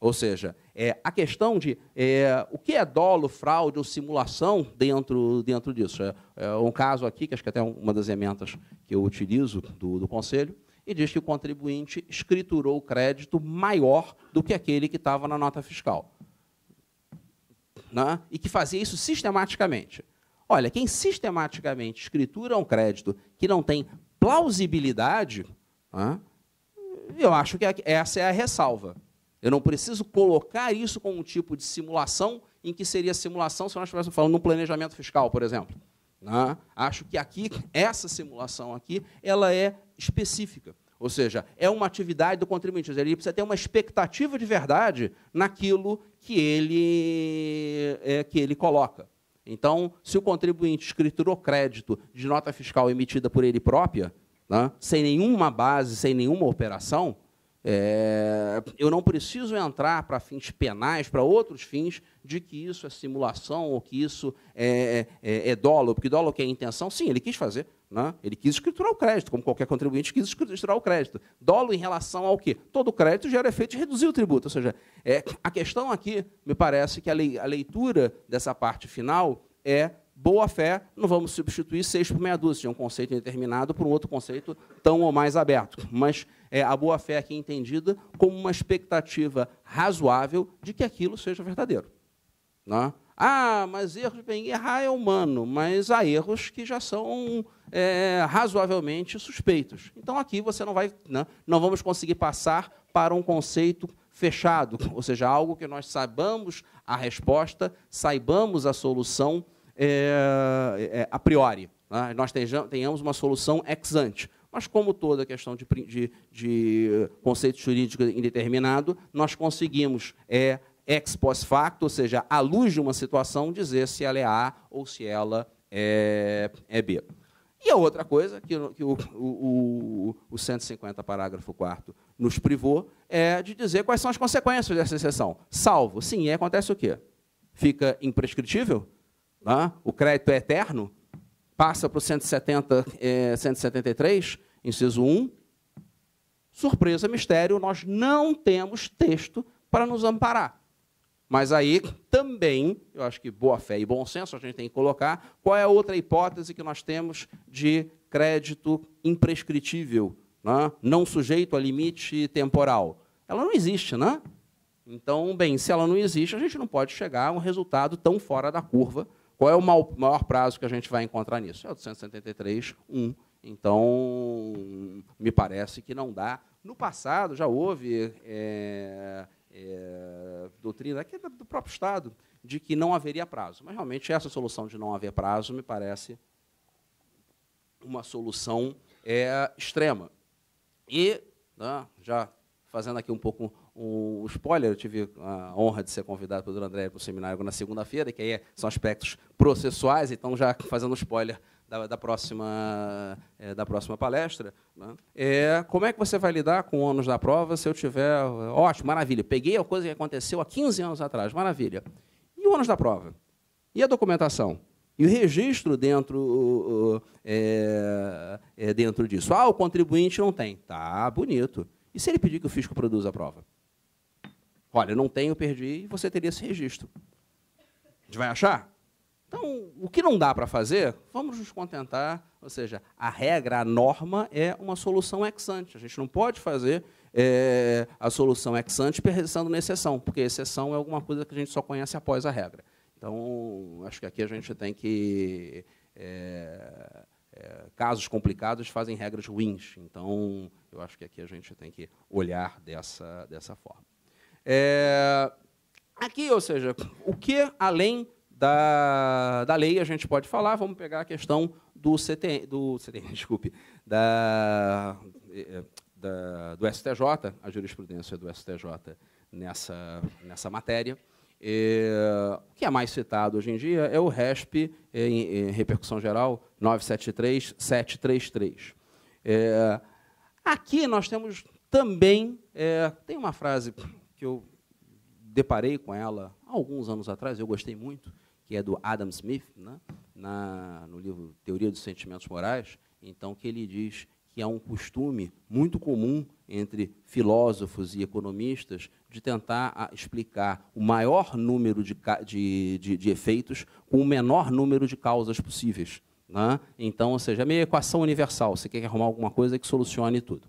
Ou seja, é, a questão de é, o que é dolo, fraude ou simulação dentro, dentro disso. É, é, um caso aqui, que acho que é até uma das ementas que eu utilizo do, do Conselho, e diz que o contribuinte escriturou o crédito maior do que aquele que estava na nota fiscal. Né? E que fazia isso sistematicamente. Olha, quem sistematicamente escritura um crédito que não tem plausibilidade, né? eu acho que é, essa é a ressalva. Eu não preciso colocar isso como um tipo de simulação, em que seria simulação se nós estivéssemos falando no planejamento fiscal, por exemplo. Né? Acho que aqui, essa simulação aqui, ela é específica. Ou seja, é uma atividade do contribuinte. Ele precisa ter uma expectativa de verdade naquilo que ele, é, que ele coloca. Então, se o contribuinte escriturou crédito de nota fiscal emitida por ele própria, né? sem nenhuma base, sem nenhuma operação, é, eu não preciso entrar para fins penais, para outros fins, de que isso é simulação ou que isso é, é, é, é dolo, porque dolo é que é intenção, sim, ele quis fazer. Né? Ele quis escriturar o crédito, como qualquer contribuinte quis escriturar o crédito. Dolo em relação ao quê? Todo crédito gera efeito de reduzir o tributo. Ou seja, é, a questão aqui, me parece que a, lei, a leitura dessa parte final é boa fé, não vamos substituir seis por meia dúzia, de um conceito indeterminado por um outro conceito tão ou mais aberto. Mas é, a boa fé aqui é entendida como uma expectativa razoável de que aquilo seja verdadeiro. Né? Ah, mas erros, bem, errar é humano, mas há erros que já são é, razoavelmente suspeitos. Então aqui você não vai, né, não vamos conseguir passar para um conceito fechado, ou seja, algo que nós saibamos a resposta, saibamos a solução é, é, a priori. Né? Nós tenhamos uma solução ex ante. Mas, como toda questão de, de, de conceito jurídico indeterminado, nós conseguimos, é, ex post facto, ou seja, à luz de uma situação, dizer se ela é A ou se ela é, é B. E a outra coisa que, que o, o, o, 150, parágrafo 4 nos privou é de dizer quais são as consequências dessa exceção. Salvo, sim, e acontece o quê? Fica imprescritível? né? o crédito é eterno, passa para o 170, é, 173, inciso 1. Surpresa, mistério, nós não temos texto para nos amparar. Mas aí também, eu acho que boa fé e bom senso a gente tem que colocar, qual é a outra hipótese que nós temos de crédito imprescritível, né? não sujeito a limite temporal? Ela não existe, né? Então, bem, se ela não existe, a gente não pode chegar a um resultado tão fora da curva qual é o maior prazo que a gente vai encontrar nisso? É o 273.1. Então, me parece que não dá. No passado, já houve é, é, doutrina aqui do próprio Estado de que não haveria prazo. Mas, realmente, essa solução de não haver prazo me parece uma solução é, extrema. E, né, já fazendo aqui um pouco o spoiler, eu tive a honra de ser convidado pelo André para o seminário na segunda-feira, que aí é, são aspectos processuais, então já fazendo spoiler da, da próxima, é, da próxima palestra. Né? É, como é que você vai lidar com o ônus da prova se eu tiver. Ótimo, maravilha, peguei a coisa que aconteceu há 15 anos atrás, maravilha. E o ônus da prova? E a documentação? E o registro dentro, é, é dentro disso? Ah, o contribuinte não tem. Tá, bonito. E se ele pedir que o fisco produza a prova? Olha, não tenho, perdi, e você teria esse registro. A gente vai achar? Então, o que não dá para fazer, vamos nos contentar, ou seja, a regra, a norma é uma solução ex ante. A gente não pode fazer é, a solução ex ante pensando na exceção, porque exceção é alguma coisa que a gente só conhece após a regra. Então, acho que aqui a gente tem que. É, é, casos complicados fazem regras ruins. Então, eu acho que aqui a gente tem que olhar dessa, dessa forma. É... Aqui, ou seja, o que além da, da lei a gente pode falar? Vamos pegar a questão do CTN, do CTN, desculpe, da, é, é, da, do STJ, a jurisprudência do STJ nessa, nessa matéria. É, o que é mais citado hoje em dia é o RESP, é, em, em repercussão geral, 973-733. É, aqui nós temos também, é, tem uma frase que eu deparei com ela há alguns anos atrás, eu gostei muito, que é do Adam Smith, né? Na, no livro Teoria dos Sentimentos Morais, então que ele diz que há um costume muito comum entre filósofos e economistas de tentar ah, explicar o maior número de, de, de, de efeitos com o menor número de causas possíveis. Né? Então, ou seja, é meio equação universal, você quer arrumar alguma coisa que solucione tudo.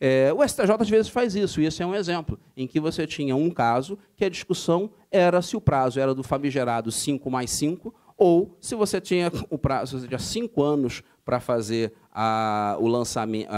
É, o STJ às vezes faz isso, e esse é um exemplo, em que você tinha um caso que a discussão era se o prazo era do famigerado 5 mais 5, ou se você tinha o prazo, ou seja, 5 anos para fazer a, o lançamento,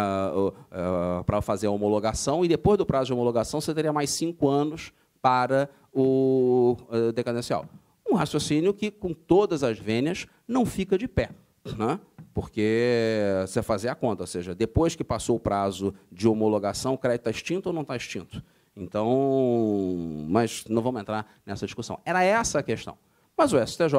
para fazer a homologação, e depois do prazo de homologação você teria mais 5 anos para o eh, decadencial. Um raciocínio que, com todas as vênias, não fica de pé. Né? Porque você fazer a conta, ou seja, depois que passou o prazo de homologação, o crédito está extinto ou não está extinto? Então, mas não vamos entrar nessa discussão. Era essa a questão. Mas o STJ,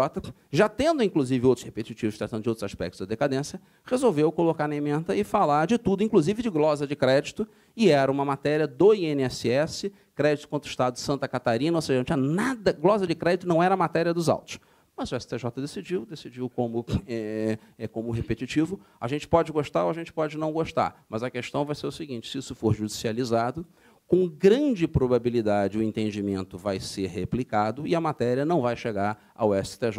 já tendo inclusive outros repetitivos tratando de outros aspectos da decadência, resolveu colocar na emenda e falar de tudo, inclusive de glosa de crédito, e era uma matéria do INSS, crédito contra o Estado de Santa Catarina, ou seja, não tinha nada, glosa de crédito não era matéria dos autos. Mas o STJ decidiu, decidiu como, é, é, como repetitivo. A gente pode gostar ou a gente pode não gostar, mas a questão vai ser o seguinte: se isso for judicializado, com grande probabilidade o entendimento vai ser replicado e a matéria não vai chegar ao STJ,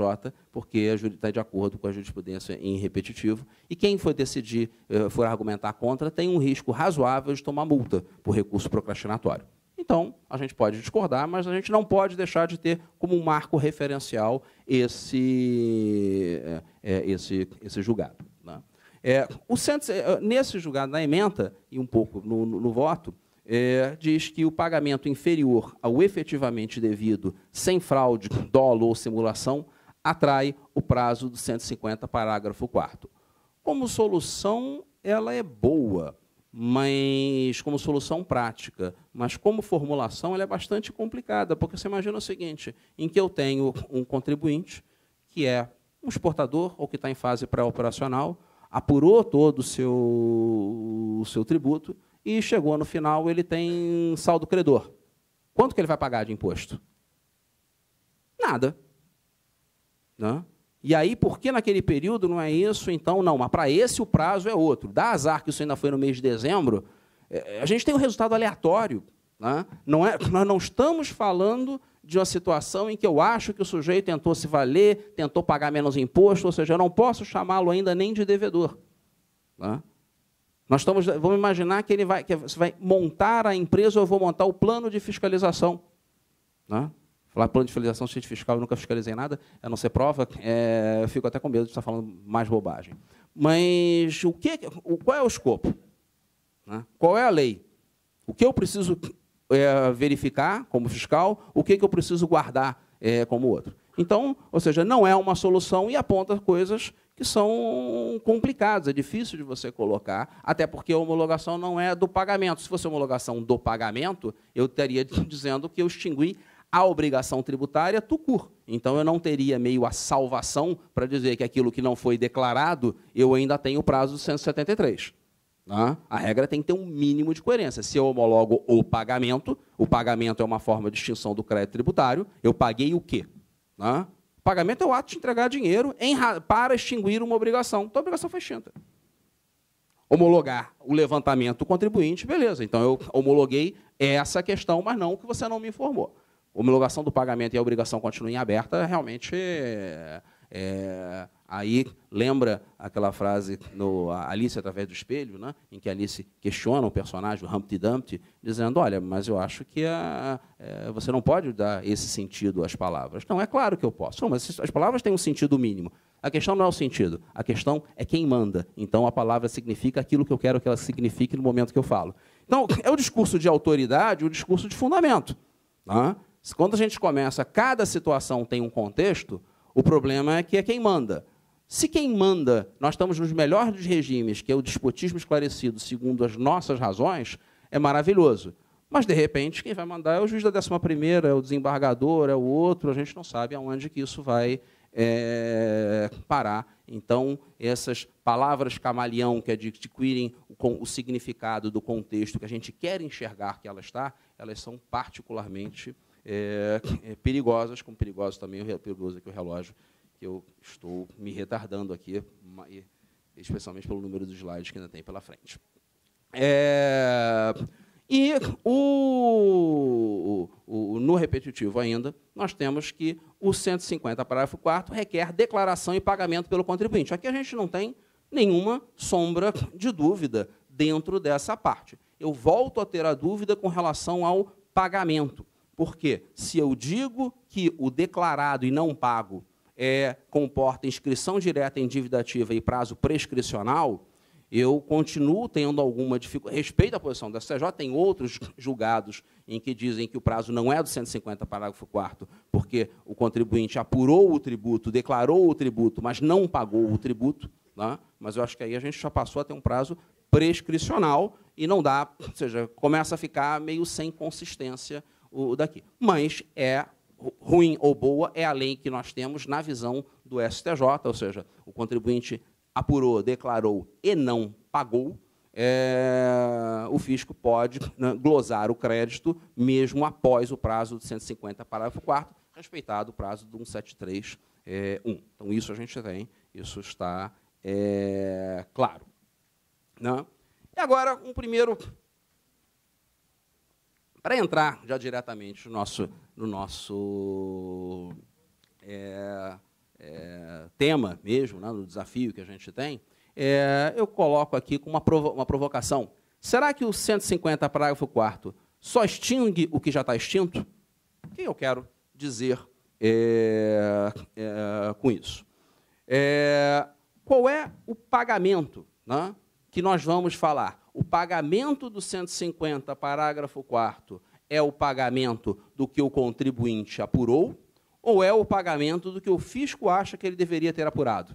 porque a está de acordo com a jurisprudência em repetitivo. E quem for decidir, eh, for argumentar contra, tem um risco razoável de tomar multa por recurso procrastinatório. Então, a gente pode discordar, mas a gente não pode deixar de ter como um marco referencial esse, é, é esse, esse julgado. Né? É, o centro, é, nesse julgado, na emenda e um pouco no, no, no voto, é, diz que o pagamento inferior ao efetivamente devido, sem fraude, dolo ou simulação, atrai o prazo do 150, parágrafo 4. Como solução, ela é boa, mas como solução prática. Mas como formulação, ela é bastante complicada, porque você imagina o seguinte, em que eu tenho um contribuinte que é um exportador ou que está em fase pré-operacional, apurou todo o seu, o seu tributo e chegou no final, ele tem saldo credor. Quanto que ele vai pagar de imposto? Nada. não? Né? E aí, por que naquele período não é isso? Então, não, mas para esse o prazo é outro. Dá azar que isso ainda foi no mês de dezembro. É, é, a gente tem um resultado aleatório. Né? Não é, nós não estamos falando de uma situação em que eu acho que o sujeito tentou se valer, tentou pagar menos imposto, ou seja, eu não posso chamá-lo ainda nem de devedor. Né? Nós estamos, vamos imaginar que ele vai, que vai montar a empresa, eu vou montar o plano de fiscalização. Né? Falar plano de fiscalização, ciência fiscal, eu nunca fiscalizei nada, a não ser prova, é, eu fico até com medo de estar falando mais bobagem. Mas o que, o, qual é o escopo? Né? Qual é a lei? O que eu preciso é, verificar como fiscal? O que, que eu preciso guardar é, como outro? Então, ou seja, não é uma solução e aponta coisas que são complicadas, é difícil de você colocar, até porque a homologação não é do pagamento. Se fosse homologação do pagamento, eu estaria dizendo que eu extingui a obrigação tributária tucur. Então eu não teria meio a salvação para dizer que aquilo que não foi declarado, eu ainda tenho o prazo do 173. Tá? A regra tem que ter um mínimo de coerência. Se eu homologo o pagamento, o pagamento é uma forma de extinção do crédito tributário, eu paguei o quê? O tá? Pagamento é o ato de entregar dinheiro para extinguir uma obrigação. Então a obrigação foi extinta. Homologar o levantamento do contribuinte, beleza. Então eu homologuei essa questão, mas não que você não me informou homologação do pagamento e a obrigação continuem aberta, realmente é, é, aí lembra aquela frase no Alice através do espelho, né, em que Alice questiona o personagem, o Humpty Dumpty, dizendo: Olha, mas eu acho que a, é, você não pode dar esse sentido às palavras. Não, é claro que eu posso. Não, mas as palavras têm um sentido mínimo. A questão não é o sentido, a questão é quem manda. Então a palavra significa aquilo que eu quero que ela signifique no momento que eu falo. Então, é o discurso de autoridade, o discurso de fundamento. Tá? Quando a gente começa, cada situação tem um contexto, o problema é que é quem manda. Se quem manda, nós estamos nos melhores regimes, que é o despotismo esclarecido segundo as nossas razões, é maravilhoso. Mas, de repente, quem vai mandar é o juiz da 11ª, é o desembargador, é o outro, a gente não sabe aonde que isso vai é, parar. Então, essas palavras camaleão que adquirem o, o significado do contexto que a gente quer enxergar que ela está, elas são particularmente é, é, perigosas, como perigoso também, perigoso aqui é o relógio, que eu estou me retardando aqui, especialmente pelo número dos slides que ainda tem pela frente. É, e o, o, o, no repetitivo ainda, nós temos que o 150, parágrafo 4, requer declaração e pagamento pelo contribuinte. Aqui a gente não tem nenhuma sombra de dúvida dentro dessa parte. Eu volto a ter a dúvida com relação ao pagamento. Porque se eu digo que o declarado e não pago é, comporta inscrição direta em dívida ativa e prazo prescricional, eu continuo tendo alguma dificuldade. Respeito à posição da CJ, tem outros julgados em que dizem que o prazo não é do 150, parágrafo 4 porque o contribuinte apurou o tributo, declarou o tributo, mas não pagou o tributo. Né? Mas eu acho que aí a gente já passou a ter um prazo prescricional e não dá, ou seja, começa a ficar meio sem consistência o daqui. Mas é ruim ou boa é a lei que nós temos na visão do STJ, ou seja, o contribuinte apurou, declarou e não pagou, é, o fisco pode né, glosar o crédito mesmo após o prazo de 150, parágrafo 4, respeitado o prazo do 173.1. É, então, isso a gente tem, isso está é, claro. não? Né? E agora, um primeiro para entrar já diretamente no nosso, no nosso é, é, tema mesmo, né, no desafio que a gente tem, é, eu coloco aqui com uma, provo uma provocação. Será que o 150, parágrafo 4, só extingue o que já está extinto? O que eu quero dizer é, é, com isso? É, qual é o pagamento né, que nós vamos falar? O pagamento do 150, parágrafo 4 é o pagamento do que o contribuinte apurou ou é o pagamento do que o fisco acha que ele deveria ter apurado?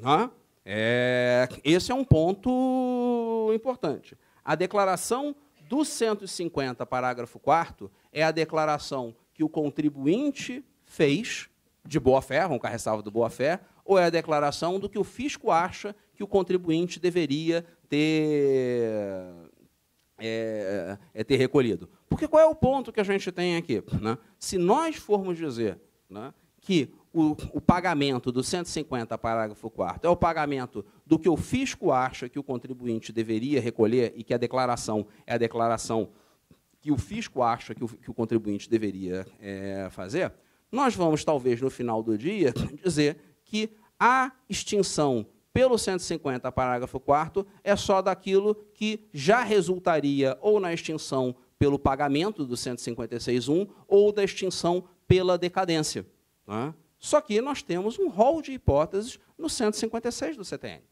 Não? É, esse é um ponto importante. A declaração do 150, parágrafo 4 é a declaração que o contribuinte fez, de boa-fé, vamos com a ressalva do boa-fé, ou é a declaração do que o fisco acha que o contribuinte deveria ter, é, é ter recolhido. Porque qual é o ponto que a gente tem aqui? Né? Se nós formos dizer né, que o, o, pagamento do 150, parágrafo 4, é o pagamento do que o fisco acha que o contribuinte deveria recolher e que a declaração é a declaração que o fisco acha que o, que o contribuinte deveria é, fazer, nós vamos, talvez, no final do dia, dizer que a extinção pelo 150, parágrafo 4 é só daquilo que já resultaria ou na extinção pelo pagamento do 156.1 ou da extinção pela decadência. Tá? Só que nós temos um rol de hipóteses no 156 do CTN.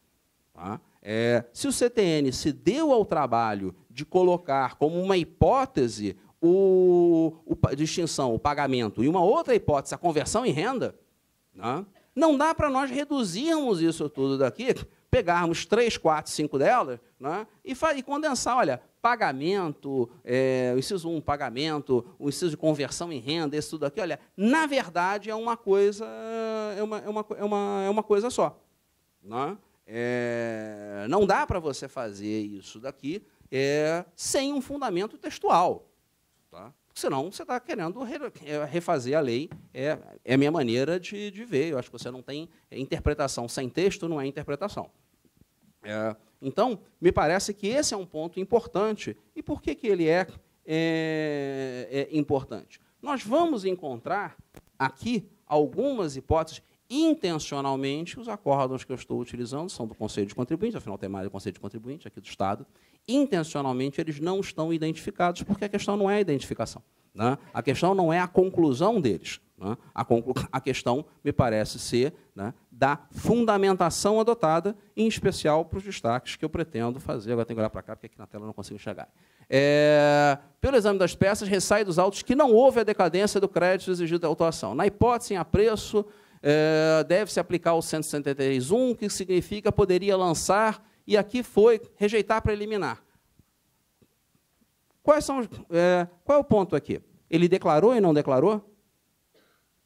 Tá? É, se o CTN se deu ao trabalho de colocar como uma hipótese o, o, de extinção, o pagamento, e uma outra hipótese, a conversão em renda, né? Não dá para nós reduzirmos isso tudo daqui, pegarmos três, quatro, cinco delas né, e, e condensar, olha, pagamento, é, o inciso 1, pagamento, o inciso de conversão em renda, isso tudo aqui, olha, na verdade é uma coisa, é uma, é uma, é uma, é uma coisa só. Né? É, não dá para você fazer isso daqui é, sem um fundamento textual. Tá? senão você está querendo é, refazer a lei. É, é a minha maneira de, de ver. Eu acho que você não tem é, interpretação. Sem texto não é interpretação. É, então, me parece que esse é um ponto importante. E por que, que ele é, é, é importante? Nós vamos encontrar aqui algumas hipóteses. Intencionalmente, os acordos que eu estou utilizando são do Conselho de Contribuinte, afinal, tem mais do Conselho de Contribuinte aqui do Estado. Intencionalmente, eles não estão identificados, porque a questão não é a identificação. Né? A questão não é a conclusão deles. Né? A, conclu a, questão me parece ser né, da fundamentação adotada, em especial para os destaques que eu pretendo fazer. Agora tenho que olhar para cá, porque aqui na tela eu não consigo enxergar. É, pelo exame das peças, ressai dos autos que não houve a decadência do crédito exigido da autuação. Na hipótese em apreço, é, deve-se aplicar o 173.1, que significa poderia lançar e aqui foi rejeitar para eliminar. Quais são, é, qual é o ponto aqui? Ele declarou e não declarou?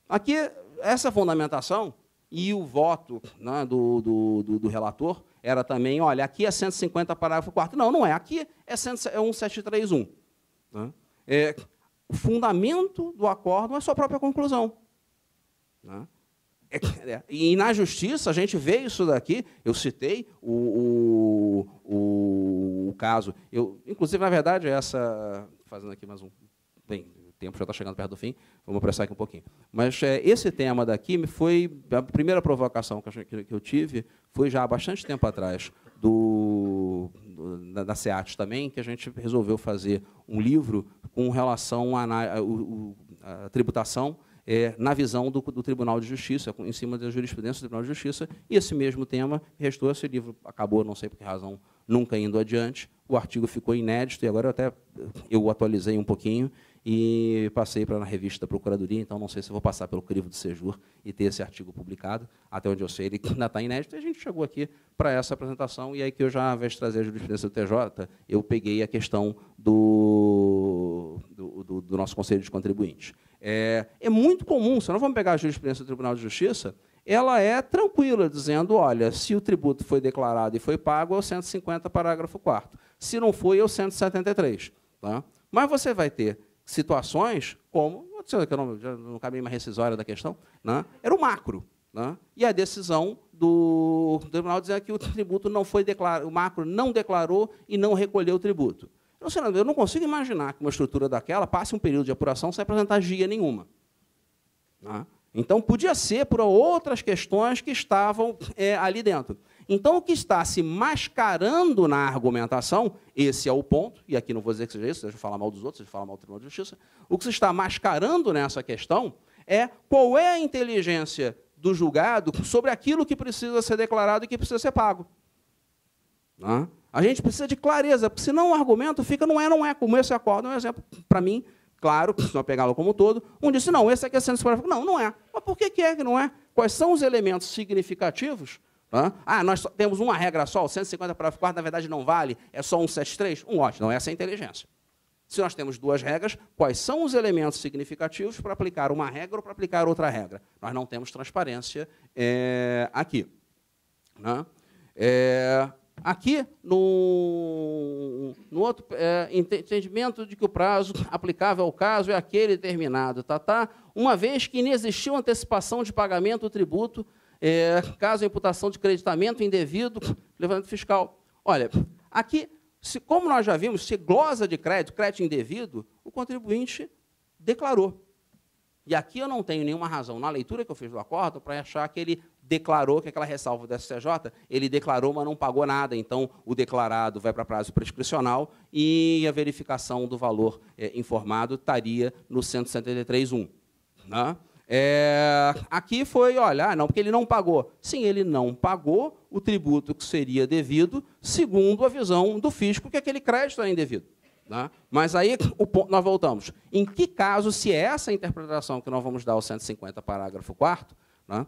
Aqui, essa fundamentação e o voto né, do, do, do, do, relator era também, olha, aqui é 150, parágrafo 4. Não, não é. Aqui é, 1731. É né? É, o fundamento do acordo é a sua própria conclusão. Né? É é, e na justiça a gente vê isso daqui. Eu citei o, o, o caso. Eu, inclusive, na verdade, essa. Fazendo aqui mais um. Bem, o tempo já está chegando perto do fim, vamos apressar aqui um pouquinho. Mas é, esse tema daqui foi. A primeira provocação que eu, que eu tive foi já há bastante tempo atrás, do, da, da SEAT também, que a gente resolveu fazer um livro com relação à tributação é, na visão do, do, Tribunal de Justiça, em cima da jurisprudência do Tribunal de Justiça, e esse mesmo tema restou, esse livro acabou, não sei por que razão, nunca indo adiante, o artigo ficou inédito, e agora eu até eu atualizei um pouquinho, e passei para a revista da Procuradoria, então não sei se vou passar pelo crivo do Sejur e ter esse artigo publicado, até onde eu sei, ele ainda está inédito, e a gente chegou aqui para essa apresentação, e aí que eu já, ao invés de trazer a jurisprudência do TJ, eu peguei a questão do do, do, do nosso Conselho de Contribuintes. É, é muito comum, se nós vamos pegar a jurisprudência do Tribunal de Justiça, ela é tranquila, dizendo, olha, se o tributo foi declarado e foi pago, é o 150, parágrafo 4 Se não foi, é o 173. Tá? Mas você vai ter situações como, não cabe mais rescisória da questão, né? era o macro. Né? E a decisão do, do tribunal dizia que o tributo não foi declarado, o macro não declarou e não recolheu o tributo. Então, senador, eu não consigo imaginar que uma estrutura daquela passe um período de apuração sem apresentar guia nenhuma. Né? Então, podia ser por outras questões que estavam é, ali dentro. Então, o que está se mascarando na argumentação, esse é o ponto, e aqui não vou dizer que seja isso, seja falar mal dos outros, seja falar mal do Tribunal de Justiça, o que se está mascarando nessa questão é qual é a inteligência do julgado sobre aquilo que precisa ser declarado e que precisa ser pago. Não? Né? A gente precisa de clareza, porque senão o argumento fica não é, não é, como esse é acordo é um exemplo, para mim, claro, se não pegá-lo como um todo, um disse, não, esse aqui é 150, não, não é. Mas por que, que é que não é? Quais são os elementos significativos? Ah, nós temos uma regra só, o 150 parágrafo 4, na verdade, não vale, é só 173? Um ótimo, não, essa é a inteligência. Se nós temos duas regras, quais são os elementos significativos para aplicar uma regra ou para aplicar outra regra? Nós não temos transparência é, aqui. Né? É, Aqui, no, no outro é, entendimento de que o prazo aplicável ao caso é aquele determinado, tá, tá? uma vez que inexistiu antecipação de pagamento do tributo, é, caso a imputação de creditamento indevido, levantamento fiscal. Olha, aqui, se, como nós já vimos, se glosa de crédito, crédito indevido, o contribuinte declarou. E aqui eu não tenho nenhuma razão, na leitura que eu fiz do acordo, para achar que ele declarou que aquela ressalva do SCJ, ele declarou, mas não pagou nada. Então, o declarado vai para prazo prescricional e a verificação do valor é, informado estaria no 173.1. Né? É, aqui foi, olha, ah, não, porque ele não pagou. Sim, ele não pagou o tributo que seria devido, segundo a visão do fisco, que aquele crédito era indevido. Né? Mas aí o ponto, nós voltamos. Em que caso, se é essa interpretação que nós vamos dar ao 150, parágrafo 4, né?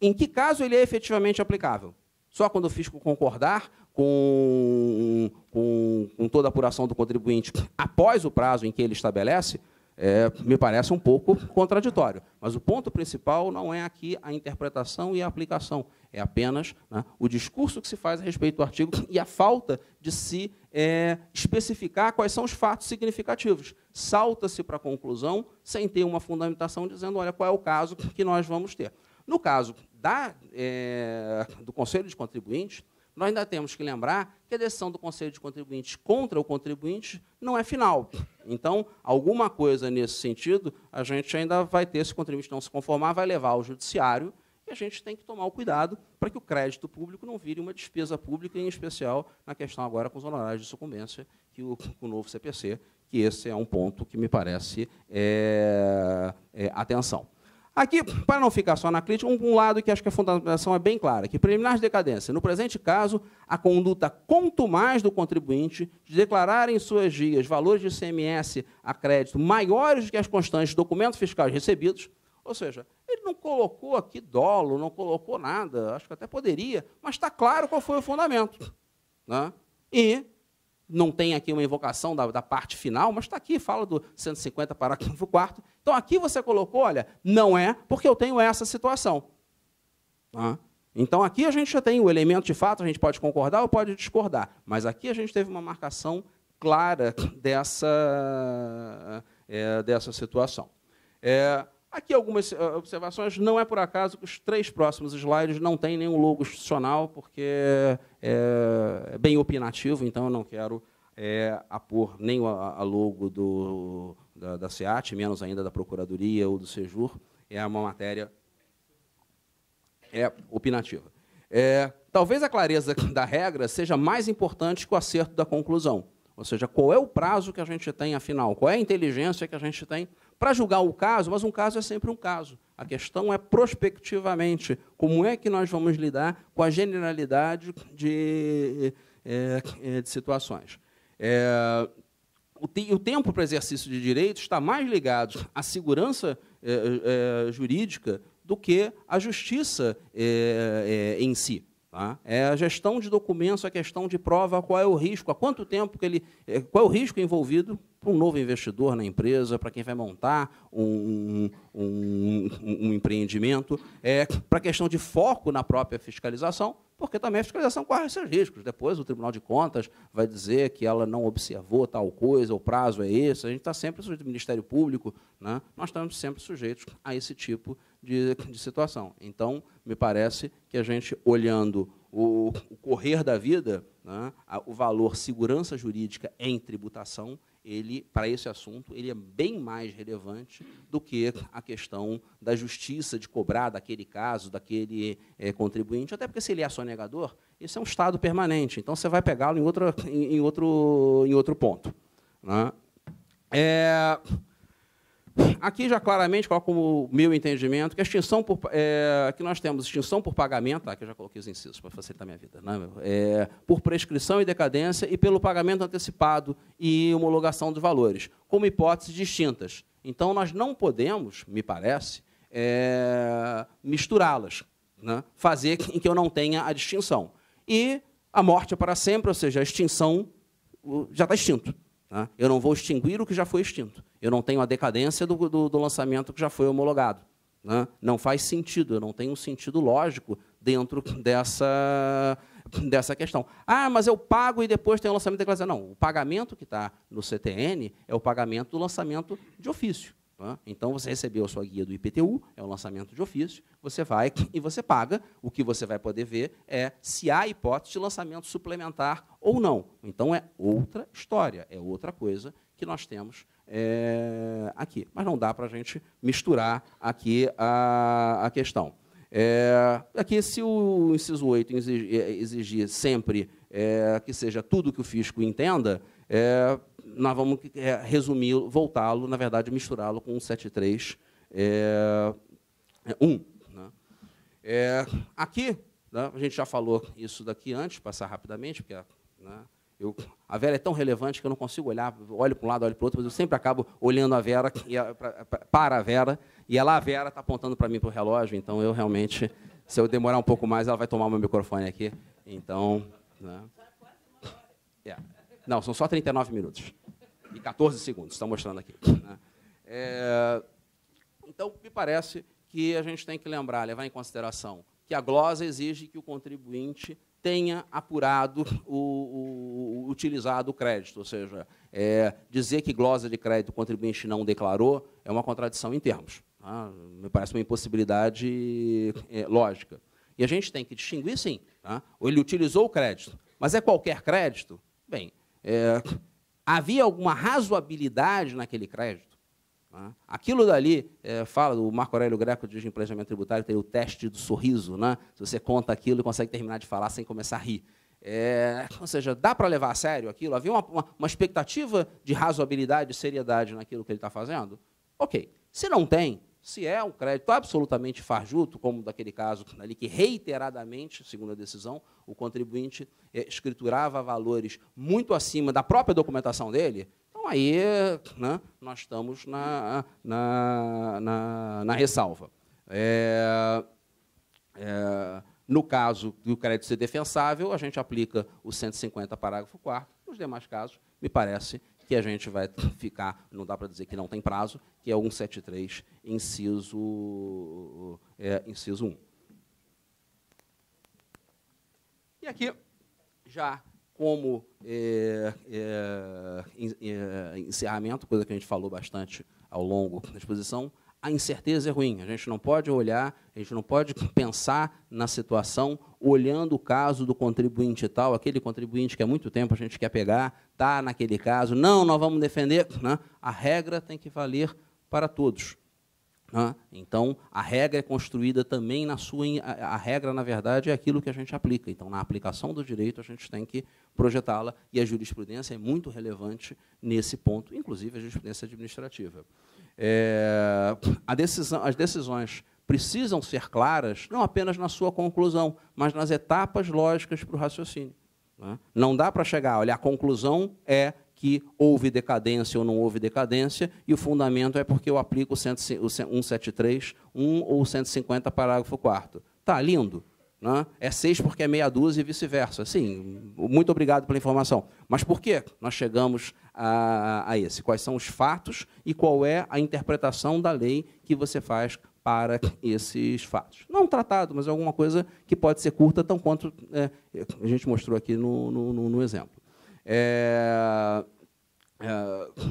em que caso ele é efetivamente aplicável? Só quando o fisco concordar com, com, com toda a apuração do contribuinte após o prazo em que ele estabelece, é, me parece um pouco contraditório. Mas o ponto principal não é aqui a interpretação e a aplicação, é apenas né, o discurso que se faz a respeito do artigo e a falta de se é, especificar quais são os fatos significativos. Salta-se para a conclusão sem ter uma fundamentação dizendo, olha, qual é o caso que nós vamos ter. No caso da, é, do Conselho de Contribuintes, nós ainda temos que lembrar que a decisão do Conselho de Contribuintes contra o contribuinte não é final. Então, alguma coisa nesse sentido, a gente ainda vai ter, se o contribuinte não se conformar, vai levar ao judiciário e a gente tem que tomar o cuidado para que o crédito público não vire uma despesa pública, em especial na questão agora com os honorários de sucumbência, que o, o novo CPC, que esse é um ponto que me parece é, é atenção. Aqui, para não ficar só na crítica, um, lado que acho que a fundamentação é bem clara, que preliminar de decadência. No presente caso, a conduta contumaz do contribuinte de declarar em suas dias valores de CMS a crédito maiores do que as constantes documentos fiscais recebidos, ou seja, ele não colocou aqui dolo, não colocou nada, acho que até poderia, mas está claro qual foi o fundamento. Né? E não tem aqui uma invocação da, da parte final, mas está aqui, fala do 150, parágrafo 4. Então aqui você colocou, olha, não é porque eu tenho essa situação. Ah, então aqui a gente já tem o elemento de fato, a gente pode concordar ou pode discordar, mas aqui a gente teve uma marcação clara dessa, é, dessa situação. É, Aqui algumas eh, observações. Não é por acaso que os três próximos slides não têm nenhum logo institucional, porque eh, é bem opinativo, então eu não quero é, apor nem a, logo do, da, da SEAT, menos ainda da Procuradoria ou do SEJUR. É uma matéria é opinativa. É, talvez a clareza da regra seja mais importante que o acerto da conclusão. Ou seja, qual é o prazo que a gente tem, afinal? Qual é a inteligência que a gente tem para julgar o caso, mas um caso é sempre um caso. A questão é prospectivamente como é que nós vamos lidar com a generalidade de, eh, eh, de situações. É, o, te, o, tempo para exercício de direitos está mais ligado à segurança é, é, jurídica do que à justiça em si. Tá? É a gestão de documentos, a questão de prova, qual é o risco, há quanto tempo que ele. Qual é o risco envolvido para um novo investidor na empresa, para quem vai montar um, um, um, empreendimento, é, para a questão de foco na própria fiscalização, porque também a fiscalização corre seus riscos. Depois o Tribunal de Contas vai dizer que ela não observou tal coisa, o prazo é esse. A gente está sempre sujeito, ao Ministério Público, né? nós estamos sempre sujeitos a esse tipo de, de situação. Então, me parece que a gente, olhando o, o correr da vida, né? o valor segurança jurídica em tributação ele, para esse assunto, ele é bem mais relevante do que a questão da justiça de cobrar daquele caso, daquele é, contribuinte, até porque se ele é sonegador, isso é um estado permanente, então você vai pegá-lo em, outro em, em, outro, em outro ponto. Né? É... Aqui já claramente coloco o meu entendimento que a extinção por é, que nós temos extinção por pagamento, aqui tá, eu já coloquei os incisos para facilitar minha vida, né, é, por prescrição e decadência e pelo pagamento antecipado e homologação dos valores, como hipóteses distintas. Então nós não podemos, me parece, é, misturá-las, né, fazer em que eu não tenha a distinção. E a morte é para sempre, ou seja, a extinção já está extinto. Né? Eu não vou extinguir o que já foi extinto. Eu não tenho a decadência do, do, do lançamento que já foi homologado. Né? Não faz sentido, eu não tenho um sentido lógico dentro dessa, dessa questão. Ah, mas eu pago e depois tem o lançamento de declaração. Não, o pagamento que está no CTN é o pagamento do lançamento de ofício. Então você recebeu a sua guia do IPTU, é o lançamento de ofício, você vai e você paga. O que você vai poder ver é se há hipótese de lançamento suplementar ou não. Então é outra história, é outra coisa que nós temos é, aqui. Mas não dá para a gente misturar aqui a, a questão. É, aqui, se o inciso 8 exigir, é, exigir sempre é, que seja tudo que o fisco entenda, é, nós vamos é, resumir, voltá-lo, na verdade, misturá-lo com 173 é, 1. É, né? É, aqui, né, a gente já falou isso daqui antes, passar rapidamente, porque né, eu, a Vera é tão relevante que eu não consigo olhar, olho para um lado, olho para o outro, mas eu sempre acabo olhando a Vera, e a, pra, para a Vera, e ela, a Vera, está apontando para mim para o relógio, então eu realmente, se eu demorar um pouco mais, ela vai tomar o meu microfone aqui. Então. Né? É. Não, são só 39 minutos e 14 segundos, está mostrando aqui. Né? É, então, me parece que a gente tem que lembrar, levar em consideração que a glosa exige que o contribuinte tenha apurado o, o, utilizado o crédito, ou seja, é, dizer que glosa de crédito o contribuinte não declarou é uma contradição em termos. Tá? Me parece uma impossibilidade é, lógica. E a gente tem que distinguir, sim, tá? ou ele utilizou o crédito, mas é qualquer crédito? Bem, é, havia alguma razoabilidade naquele crédito. Né? Aquilo dali, é, fala, o Marco Aurélio Greco diz em planejamento tributário, tem o teste do sorriso, né? se você conta aquilo e consegue terminar de falar sem começar a rir. É, ou seja, dá para levar a sério aquilo? Havia uma, uma, uma expectativa de razoabilidade, de seriedade naquilo que ele está fazendo? Ok. Se não tem, se é um crédito absolutamente farjuto, como daquele caso ali que reiteradamente, segundo a decisão, o contribuinte é, escriturava valores muito acima da própria documentação dele, então aí né, nós estamos na, na, na, na ressalva. É, é, no caso do crédito ser defensável, a gente aplica o 150, parágrafo 4. Nos demais casos, me parece que a gente vai ficar, não dá para dizer que não tem prazo, que é o 173, inciso, é, inciso 1. E aqui, já como é, é, é, encerramento, coisa que a gente falou bastante ao longo da exposição, a incerteza é ruim. A gente não pode olhar, a gente não pode pensar na situação olhando o caso do contribuinte tal, aquele contribuinte que há muito tempo a gente quer pegar, está naquele caso, não, nós vamos defender. Né? A regra tem que valer para todos. Né? Então, a regra é construída também na sua. A, a regra, na verdade, é aquilo que a gente aplica. Então, na aplicação do direito, a gente tem que projetá-la, e a jurisprudência é muito relevante nesse ponto, inclusive a jurisprudência administrativa. É, decisão, as decisões precisam ser claras, não apenas na sua conclusão, mas nas etapas lógicas para o raciocínio. Né? Não dá para chegar, olha, a conclusão é que houve decadência ou não houve decadência, e o fundamento é porque eu aplico o 173, 1 ou 150, parágrafo 4. Tá lindo, né? É seis porque é meia dúzia e vice-versa. Sim, muito obrigado pela informação. Mas por que nós chegamos a, a esse? Quais são os fatos e qual é a interpretação da lei que você faz para esses fatos. Não um tratado, mas alguma coisa que pode ser curta, tão quanto é, a gente mostrou aqui no, no, no exemplo. É, é,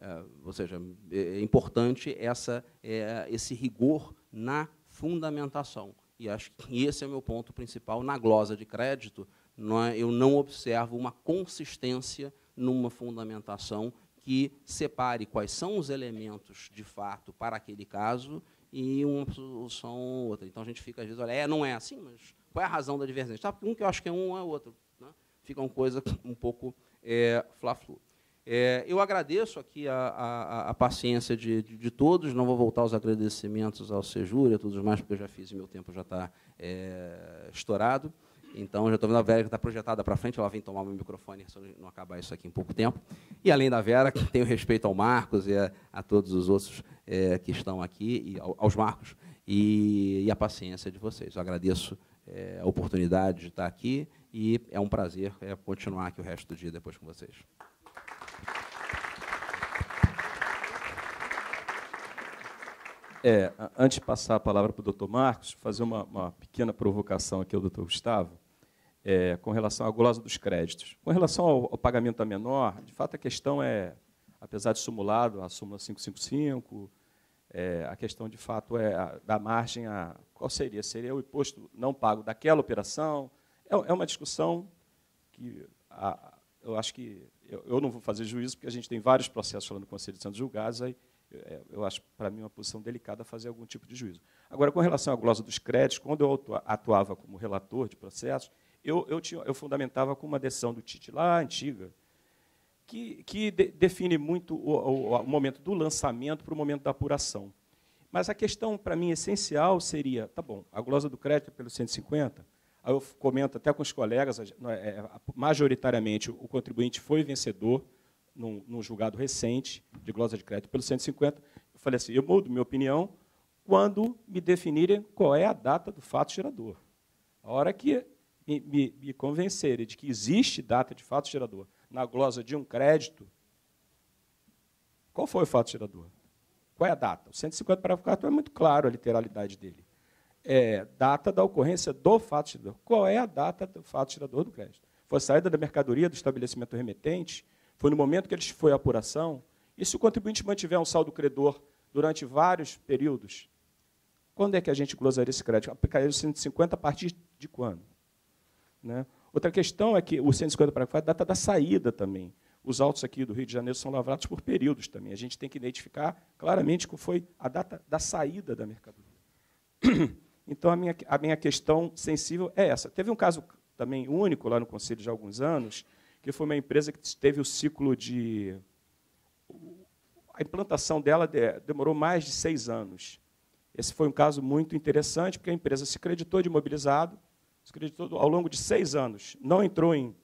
é, ou seja, é importante essa, é, esse rigor na fundamentação. E acho que esse é o meu ponto principal. Na glosa de crédito, é? eu não observo uma consistência numa fundamentação que separe quais são os elementos de fato para aquele caso e uma solução outra. Então a gente fica às vezes, olha, é, não é assim, mas qual é a razão da divergência? Tá, um que eu acho que é um, é outro. Né? Fica uma coisa um pouco é, fla-flu. É, eu agradeço aqui a, a, a paciência de, de, de, todos, não vou voltar aos agradecimentos ao Sejuri e a todos os mais, porque eu já fiz e meu tempo já está é, estourado. Então, já estou vendo a Vera que está projetada para frente, ela vem tomar meu microfone se não acabar isso aqui em pouco tempo. E, além da Vera, que tenho respeito ao Marcos e a, a todos os outros é, que estão aqui, e ao, aos Marcos, e, e, a paciência de vocês. Eu agradeço é, a oportunidade de estar aqui e é um prazer é, continuar aqui o resto do dia depois com vocês. É, antes de passar a palavra para o doutor Marcos, fazer uma, uma, pequena provocação aqui ao doutor Gustavo, é, com relação à gulosa dos créditos. Com relação ao, ao, pagamento a menor, de fato a questão é, apesar de simulado, a súmula 555, é, a questão de fato é a, da margem a. Qual seria? Seria o imposto não pago daquela operação? É, é uma discussão que a, eu acho que eu, eu, não vou fazer juízo, porque a gente tem vários processos lá no Conselho de Santos julgados, aí é, eu acho, para mim, uma posição delicada fazer algum tipo de juízo. Agora, com relação à glosa dos créditos, quando eu atuava como relator de processos, eu, eu, tinha, eu fundamentava com uma decisão do lá, antiga, que, que de, define muito o, o, o, momento do lançamento para o momento da apuração. Mas a questão, para mim, essencial seria, tá bom, a glosa do crédito é pelo 150, aí eu comento até com os colegas, é, é, majoritariamente o contribuinte foi vencedor, num, num julgado recente de glosa de crédito pelo 150, eu falei assim, eu mudo minha opinião quando me definirem qual é a data do fato gerador. A hora que me, me, me convencerem de que existe data de fato gerador na glosa de um crédito, qual foi o fato gerador? Qual é a data? O 150 parágrafo 4 é muito claro a literalidade dele. É, data da ocorrência do fato gerador. Qual é a data do fato gerador do crédito? Foi a saída da mercadoria do estabelecimento remetente? Foi no momento que eles foi à apuração, e se o contribuinte mantiver um saldo credor durante vários períodos, quando é que a gente glosaria esse crédito? Aplicaria o 150 a partir de quando? Né? Outra questão é que o 150 para a é data da saída também. Os autos aqui do Rio de Janeiro são lavrados por períodos também. A gente tem que identificar claramente qual foi a data da saída da mercadoria. Então, a minha, a minha questão sensível é essa. Teve um caso também único lá no Conselho já há alguns anos, que foi uma empresa que teve o ciclo de. A implantação dela demorou mais de seis anos. Esse foi um caso muito interessante, porque a empresa se creditou de imobilizado, se creditou ao longo de seis anos, não entrou em.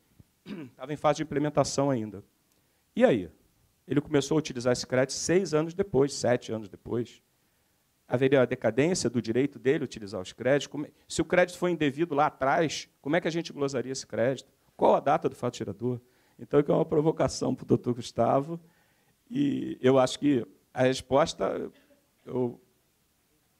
estava em fase de implementação ainda. E aí? Ele começou a utilizar esse crédito seis anos depois, sete anos depois. Haveria a decadência do direito dele utilizar os créditos? É, se o crédito foi indevido lá atrás, como é que a gente glosaria esse crédito? Qual a data do fato gerador? Então, é uma provocação para o doutor Gustavo. E eu acho que a resposta, eu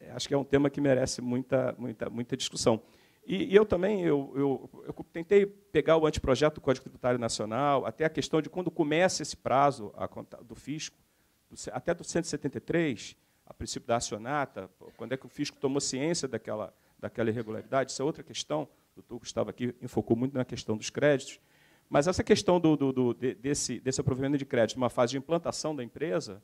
é, acho que é um tema que merece muita, muita, muita discussão. E, e eu também eu, eu, eu, tentei pegar o anteprojeto do Código Tributário Nacional, até a questão de quando começa esse prazo a, do fisco, do, até do 173, a princípio da acionata, quando é que o fisco tomou ciência daquela, daquela irregularidade, isso é outra questão o doutor Gustavo aqui enfocou muito na questão dos créditos, mas essa questão do, do, do desse, desse de crédito numa fase de implantação da empresa,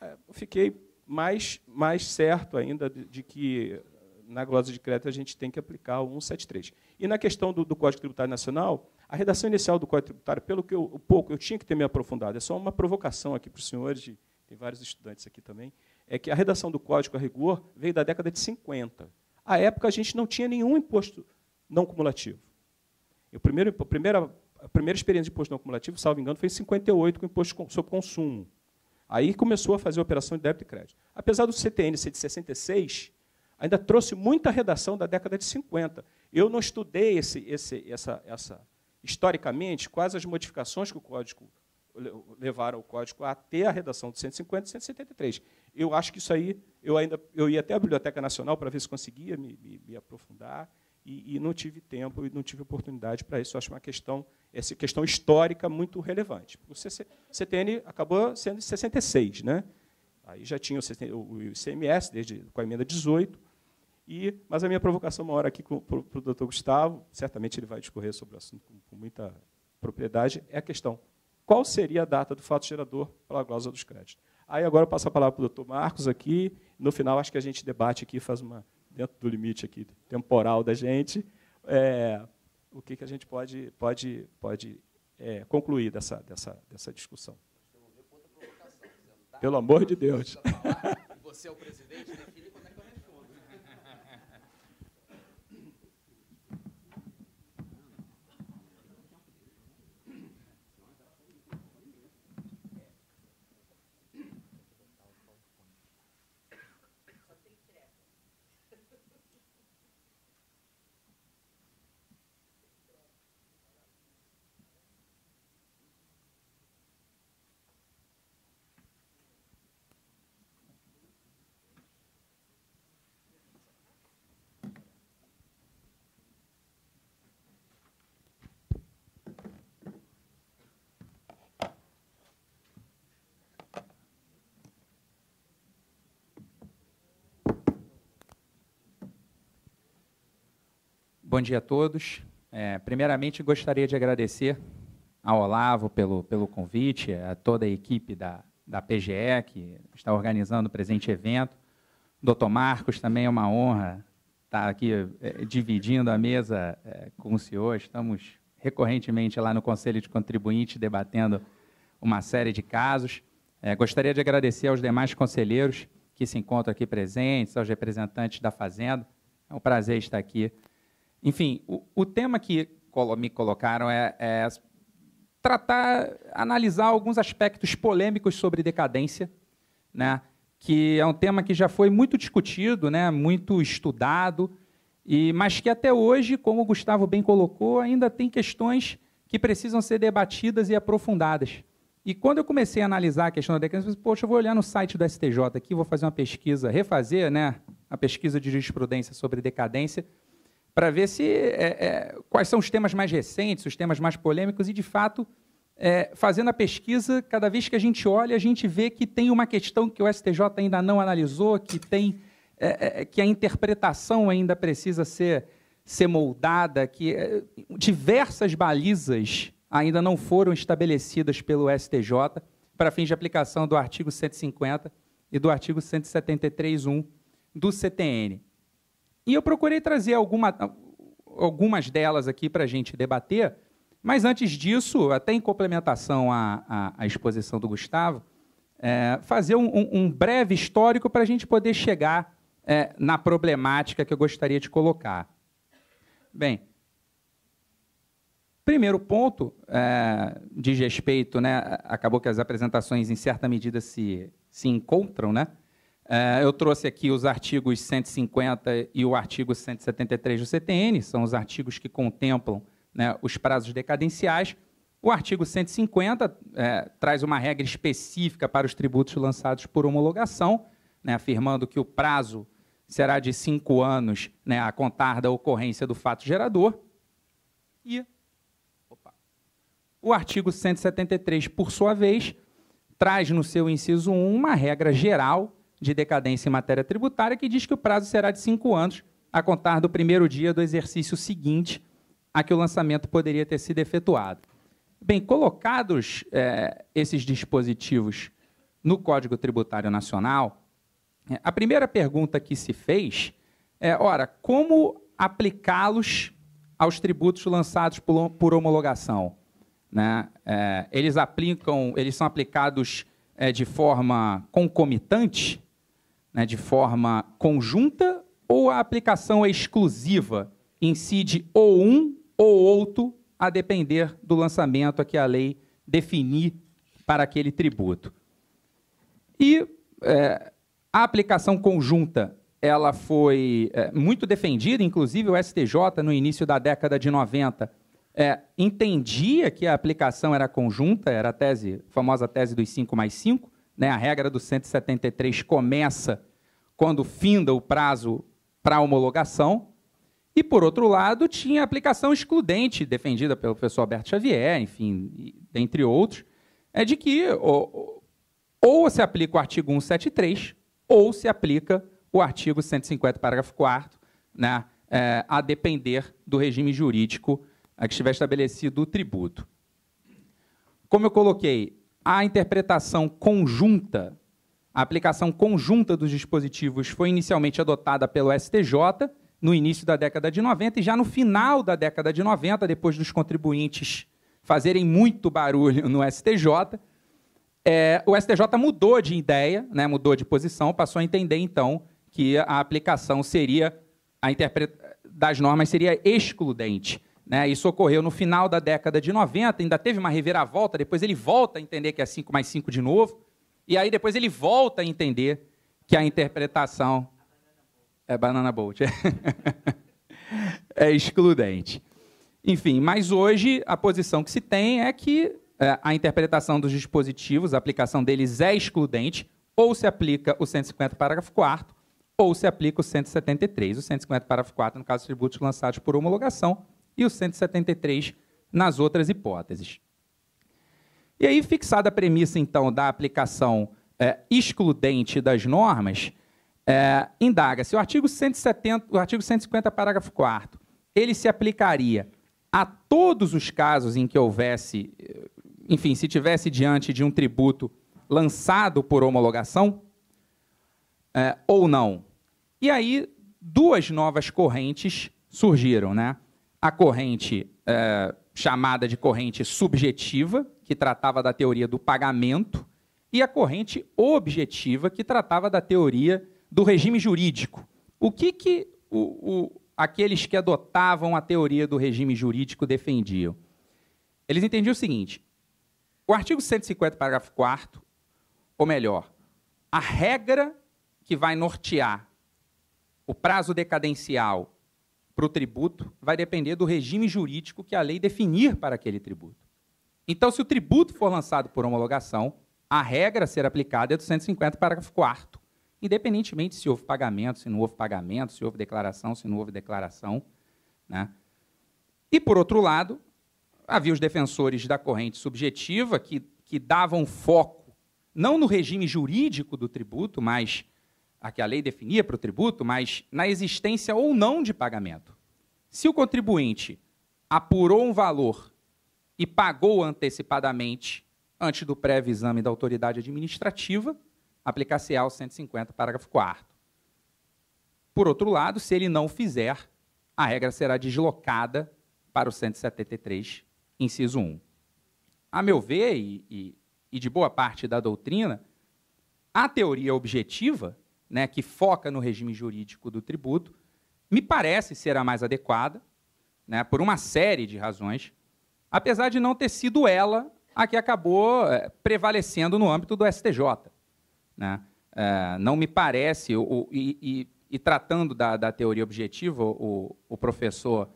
é, eu fiquei mais, mais certo ainda de, de que eh, na glosa de crédito a gente tem que aplicar o 173. E na questão do, do, Código Tributário Nacional, a redação inicial do Código Tributário, pelo que eu o pouco eu tinha que ter me aprofundado, é só uma provocação aqui para os senhores, de, tem vários estudantes aqui também, é que a redação do Código a rigor veio da década de 50 à época a gente não tinha nenhum imposto não cumulativo. O primeiro, a, primeira, a primeira experiência de imposto não cumulativo, salvo engano, foi em 58 com o imposto sobre consumo. Aí começou a fazer a operação de débito e crédito. Apesar do CTN ser de 66, ainda trouxe muita redação da década de 50. Eu não estudei esse, esse, essa, essa, historicamente quais as modificações que o código levaram o código até a redação de 150 e 173 eu acho que isso aí, eu ainda eu ia até a Biblioteca Nacional para ver se conseguia me, me, me aprofundar, e, e, não tive tempo e não tive oportunidade para isso. Eu acho uma questão, essa questão histórica muito relevante. O CTN acabou sendo em 66, né? Aí já tinha o, ICMS desde com a emenda 18. E, mas a minha provocação uma hora aqui para o doutor Gustavo, certamente ele vai discorrer sobre o assunto com, com, muita propriedade, é a questão: qual seria a data do fato gerador pela glosa dos créditos? Aí agora eu passo a palavra para o doutor Marcos aqui. No final, acho que a gente debate aqui, faz uma dentro do limite aqui temporal da gente, é, o que, que a gente pode, pode, pode é, concluir dessa, dessa, dessa discussão. Pelo amor de Deus. Você é o presidente, né, Bom dia a todos. É, primeiramente, gostaria de agradecer ao Olavo pelo, pelo convite, a toda a equipe da, da PGE, que está organizando o presente evento. Doutor Marcos, também é uma honra estar aqui é, dividindo a mesa é, com o senhor. Estamos recorrentemente lá no Conselho de Contribuintes debatendo uma série de casos. É, gostaria de agradecer aos demais conselheiros que se encontram aqui presentes, aos representantes da Fazenda. É um prazer estar aqui enfim, o, o tema que me colocaram é, é tratar, analisar alguns aspectos polêmicos sobre decadência, né? que é um tema que já foi muito discutido, né? muito estudado, e mas que até hoje, como o Gustavo bem colocou, ainda tem questões que precisam ser debatidas e aprofundadas. E quando eu comecei a analisar a questão da decadência, eu pensei, assim, poxa, eu vou olhar no site do STJ aqui, vou fazer uma pesquisa, refazer né, a pesquisa de jurisprudência sobre decadência, para ver se é, é, quais são os temas mais recentes, os temas mais polêmicos e, de fato, é, fazendo a pesquisa, cada vez que a gente olha, a gente vê que tem uma questão que o STJ ainda não analisou, que tem é, é, é, que a interpretação ainda precisa ser ser moldada, que diversas balizas ainda não foram estabelecidas pelo STJ para fins de aplicação do artigo 150 e do artigo 173.1 do CTN. E eu procurei trazer alguma, algumas delas aqui para a gente debater, mas antes disso, até em complementação à, à, à exposição do Gustavo, é, fazer um, um, breve histórico para a gente poder chegar é, na problemática que eu gostaria de colocar. Bem, primeiro ponto é, diz respeito, né, acabou que as apresentações em certa medida se, se encontram, né? É, eu trouxe aqui os artigos 150 e o artigo 173 do CTN, são os artigos que contemplam né, os prazos decadenciais. O artigo 150 é, traz uma regra específica para os tributos lançados por homologação, né, afirmando que o prazo será de cinco anos né, a contar da ocorrência do fato gerador. E opa, o artigo 173, por sua vez, traz no seu inciso 1 uma regra geral de decadência em matéria tributária, que diz que o prazo será de cinco anos, a contar do primeiro dia do exercício seguinte a que o lançamento poderia ter sido efetuado. Bem, colocados é, esses dispositivos no Código Tributário Nacional, é, a primeira pergunta que se fez é, ora, como aplicá-los aos tributos lançados por, por homologação? Né? É, eles aplicam, eles são aplicados é, de forma concomitante né, de forma conjunta ou a aplicação é exclusiva, incide ou um ou outro, a depender do lançamento a que a lei definir para aquele tributo. E é, a aplicação conjunta ela foi é, muito defendida, inclusive o STJ, no início da década de 90, é, entendia que a aplicação era conjunta, era a tese, a famosa tese dos 5 mais 5, né? a regra do 173 começa quando finda o prazo para homologação, e, por outro lado, tinha a aplicação excludente, defendida pelo professor Alberto Xavier, enfim, dentre outros, é de que ou, ou se aplica o artigo 173 ou se aplica o artigo 150, parágrafo 4 né, é, a depender do regime jurídico a é, que estiver estabelecido o tributo. Como eu coloquei, a interpretação conjunta a aplicação conjunta dos dispositivos foi inicialmente adotada pelo STJ no início da década de 90 e já no final da década de 90, depois dos contribuintes fazerem muito barulho no STJ, é, o STJ mudou de ideia, né, mudou de posição, passou a entender então que a aplicação seria a das normas seria excludente. Né? Isso ocorreu no final da década de 90, ainda teve uma reviravolta, depois ele volta a entender que é 5 mais 5 de novo, e aí depois ele volta a entender que a interpretação é banana boat. é, é excludente. Enfim, mas hoje a posição que se tem é que é, a interpretação dos dispositivos, a aplicação deles é excludente, ou se aplica o 150, parágrafo 4 ou se aplica o 173. O 150, parágrafo 4 no caso de tributos lançados por homologação, e o 173 nas outras hipóteses. E aí, fixada a premissa, então, da aplicação é, excludente das normas, é, indaga-se o artigo 170, o artigo 150, parágrafo 4 ele se aplicaria a todos os casos em que houvesse, é, enfim, se tivesse diante de um tributo lançado por homologação é, ou não. E aí duas novas correntes surgiram, né? A corrente é, chamada de corrente subjetiva, que tratava da teoria do pagamento, e a corrente objetiva, que tratava da teoria do regime jurídico. O que, que o, o, aqueles que adotavam a teoria do regime jurídico defendiam? Eles entendiam o seguinte: o artigo 150, parágrafo 4, ou melhor, a regra que vai nortear o prazo decadencial para o tributo vai depender do regime jurídico que a lei definir para aquele tributo. Então, se o tributo for lançado por homologação, a regra a ser aplicada é do 150, parágrafo 4 independentemente se houve pagamento, se não houve pagamento, se houve declaração, se não houve declaração. Né? E, por outro lado, havia os defensores da corrente subjetiva que, que davam foco não no regime jurídico do tributo, mas a que a lei definia para o tributo, mas na existência ou não de pagamento. Se o contribuinte apurou um valor e pagou antecipadamente, antes do prévio exame da autoridade administrativa, aplicar-se ao 150, parágrafo 4. Por outro lado, se ele não fizer, a regra será deslocada para o 173, inciso 1. A meu ver, e, e, e de boa parte da doutrina, a teoria objetiva, né, que foca no regime jurídico do tributo, me parece ser a mais adequada, né, por uma série de razões, apesar de não ter sido ela a que acabou eh, prevalecendo no âmbito do STJ. Né? Eh, não me parece, o, e, e, e, tratando da, da teoria objetiva, o, o professor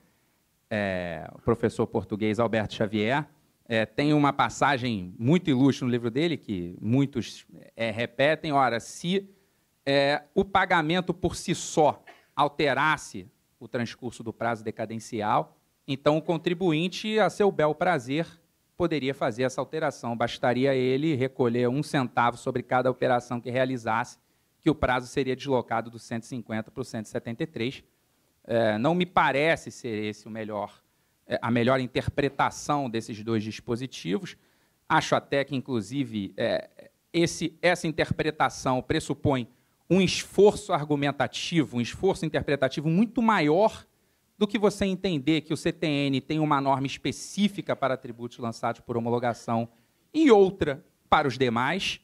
é, o professor português Alberto Xavier é, tem uma passagem muito ilustre no livro dele, que muitos é, repetem, ora, se o pagamento por si só alterasse o transcurso do prazo decadencial, então, o contribuinte, a seu bel prazer, poderia fazer essa alteração. Bastaria ele recolher um centavo sobre cada operação que realizasse, que o prazo seria deslocado do 150 para o 173. É, não me parece ser esse o melhor, é, a melhor interpretação desses dois dispositivos. Acho até que, inclusive, é, esse, essa interpretação pressupõe um esforço argumentativo, um esforço interpretativo muito maior do que você entender que o CTN tem uma norma específica para tributos lançados por homologação e outra para os demais.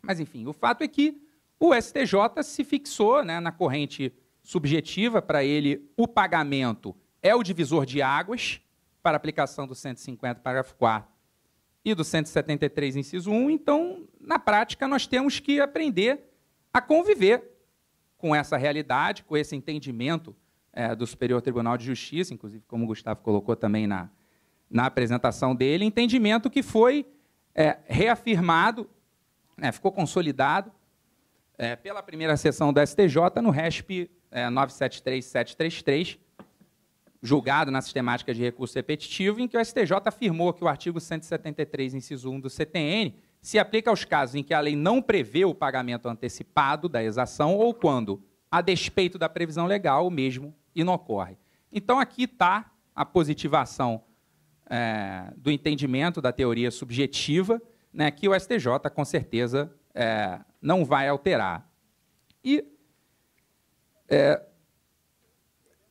Mas, enfim, o fato é que o STJ se fixou né, na corrente subjetiva, para ele, o pagamento é o divisor de águas para aplicação do 150, parágrafo 4 e do 173, inciso 1. Então, na prática, nós temos que aprender a conviver com essa realidade, com esse entendimento é, do Superior Tribunal de Justiça, inclusive, como o Gustavo colocou também na, na apresentação dele, entendimento que foi é, reafirmado, né, ficou consolidado é, pela primeira sessão do STJ no RESP é, 973733, julgado na sistemática de recurso repetitivo, em que o STJ afirmou que o artigo 173, inciso 1 do CTN, se aplica aos casos em que a lei não prevê o pagamento antecipado da exação ou quando, a despeito da previsão legal, o mesmo e não ocorre Então, aqui está a positivação é, do entendimento da teoria subjetiva, né, que o STJ, com certeza, é, não vai alterar. E, é,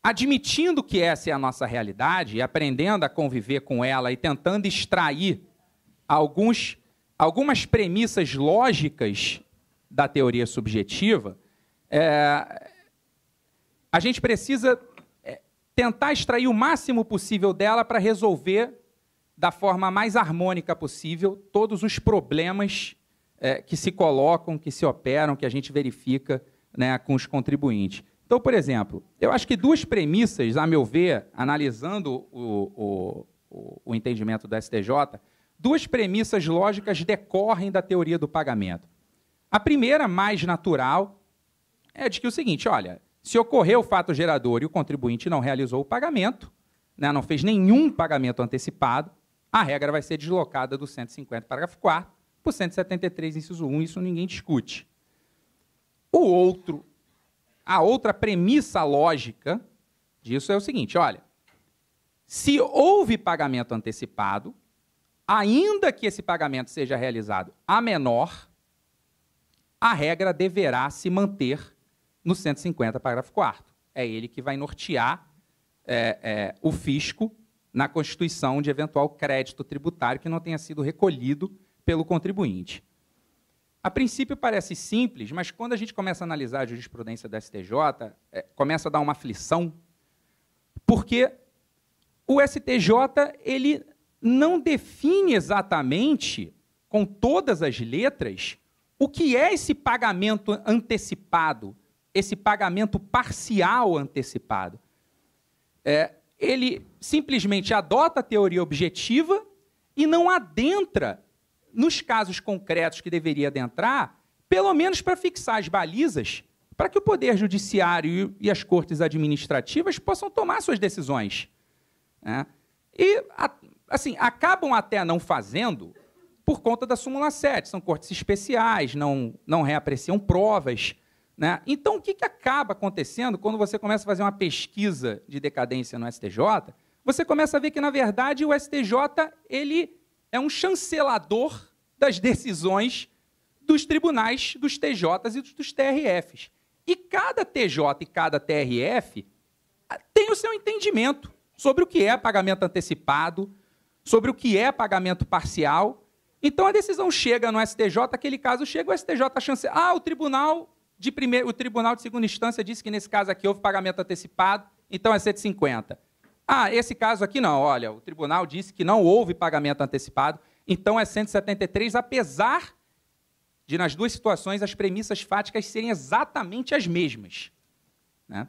admitindo que essa é a nossa realidade, e aprendendo a conviver com ela e tentando extrair alguns, algumas premissas lógicas da teoria subjetiva, é, a gente precisa é, tentar extrair o máximo possível dela para resolver da forma mais harmônica possível todos os problemas é, que se colocam, que se operam, que a gente verifica né, com os contribuintes. Então, por exemplo, eu acho que duas premissas, a meu ver, analisando o, o, o entendimento do STJ, duas premissas lógicas decorrem da teoria do pagamento. A primeira, mais natural, é de que o seguinte: olha, se ocorreu o fato gerador e o contribuinte não realizou o pagamento, né, não fez nenhum pagamento antecipado, a regra vai ser deslocada do 150, parágrafo 4, para o 173, inciso 1, isso ninguém discute. O outro, a outra premissa lógica disso é o seguinte: olha, se houve pagamento antecipado, ainda que esse pagamento seja realizado a menor, a regra deverá se manter no 150, parágrafo 4 É ele que vai nortear é, é, o fisco na constituição de eventual crédito tributário que não tenha sido recolhido pelo contribuinte. A princípio parece simples, mas quando a gente começa a analisar a jurisprudência do STJ, é, começa a dar uma aflição, porque o STJ ele não define exatamente, com todas as letras, o que é esse pagamento antecipado esse pagamento parcial antecipado. É, ele simplesmente adota a teoria objetiva e não adentra nos casos concretos que deveria adentrar, pelo menos para fixar as balizas, para que o Poder Judiciário e as cortes administrativas possam tomar suas decisões. Né? E, assim, acabam até não fazendo por conta da súmula 7. São cortes especiais, não, não reapreciam provas. Né? Então, o que, que acaba acontecendo quando você começa a fazer uma pesquisa de decadência no STJ? Você começa a ver que, na verdade, o STJ ele é um chancelador das decisões dos tribunais, dos TJs e dos TRFs. E cada TJ e cada TRF ah, tem o seu entendimento sobre o que é pagamento antecipado, sobre o que é pagamento parcial. Então a decisão chega no STJ, aquele caso chega, o STJ chancela. Ah, o tribunal de primeiro, o tribunal de segunda instância disse que nesse caso aqui houve pagamento antecipado, então é 150. Ah, esse caso aqui não, olha, o tribunal disse que não houve pagamento antecipado, então é 173, apesar de, nas duas situações, as premissas fáticas serem exatamente as mesmas. Né?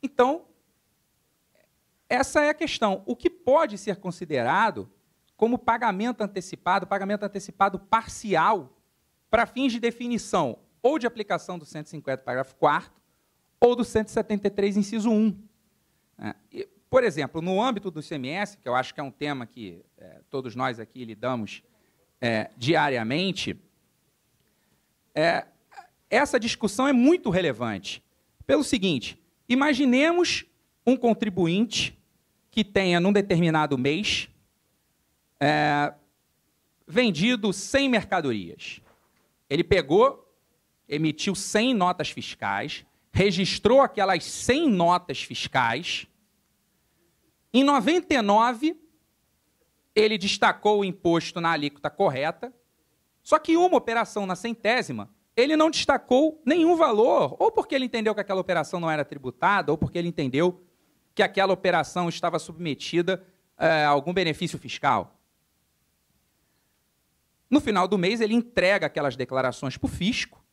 Então, essa é a questão. O que pode ser considerado como pagamento antecipado, pagamento antecipado parcial, para fins de definição ou de aplicação do 150, parágrafo 4 ou do 173, inciso 1. Né? Por exemplo, no âmbito do CMS, que eu acho que é um tema que é, todos nós aqui lidamos é, diariamente, é, essa discussão é muito relevante. Pelo seguinte, imaginemos um contribuinte que tenha, num determinado mês, é, vendido 100 mercadorias. Ele pegou, emitiu 100 notas fiscais, registrou aquelas 100 notas fiscais. Em 99, ele destacou o imposto na alíquota correta, só que uma operação na centésima, ele não destacou nenhum valor, ou porque ele entendeu que aquela operação não era tributada, ou porque ele entendeu que aquela operação estava submetida eh, a algum benefício fiscal. No final do mês, ele entrega aquelas declarações para o fisco,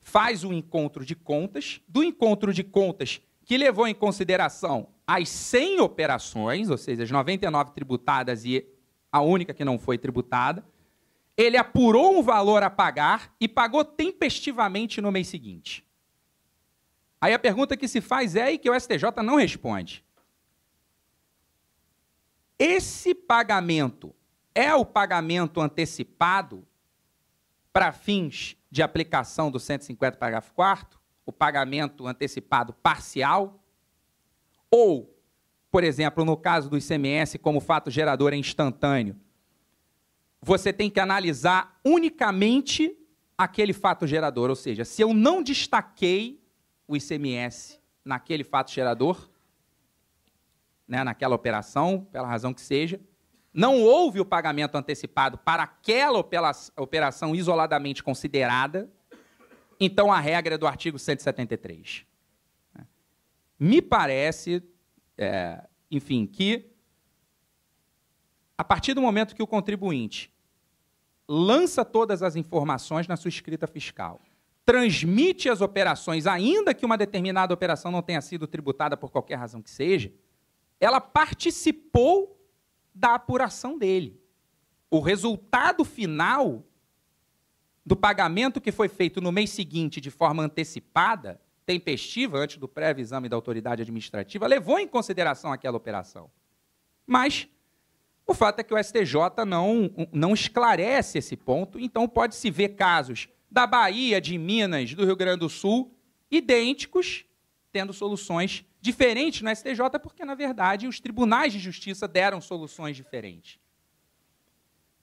faz o encontro de contas. Do encontro de contas, que levou em consideração as 100 operações, ou seja, as 99 tributadas e a única que não foi tributada, ele apurou um valor a pagar e pagou tempestivamente no mês seguinte. Aí a pergunta que se faz é e que o STJ não responde. Esse pagamento é o pagamento antecipado para fins de aplicação do 150, parágrafo 4 o pagamento antecipado parcial, ou, por exemplo, no caso do ICMS, como fato gerador é instantâneo, você tem que analisar unicamente aquele fato gerador, ou seja, se eu não destaquei o ICMS naquele fato gerador, né, naquela operação, pela razão que seja, não houve o pagamento antecipado para aquela operação isoladamente considerada, então a regra é do artigo 173. Me parece, é, enfim, que a partir do momento que o contribuinte lança todas as informações na sua escrita fiscal, transmite as operações, ainda que uma determinada operação não tenha sido tributada por qualquer razão que seja, ela participou da apuração dele. O resultado final do pagamento que foi feito no mês seguinte de forma antecipada, tempestiva, antes do prévio exame da autoridade administrativa, levou em consideração aquela operação. Mas o fato é que o STJ não, não esclarece esse ponto, então pode-se ver casos da Bahia, de Minas, do Rio Grande do Sul, idênticos, tendo soluções diferente no STJ, porque, na verdade, os tribunais de justiça deram soluções diferentes.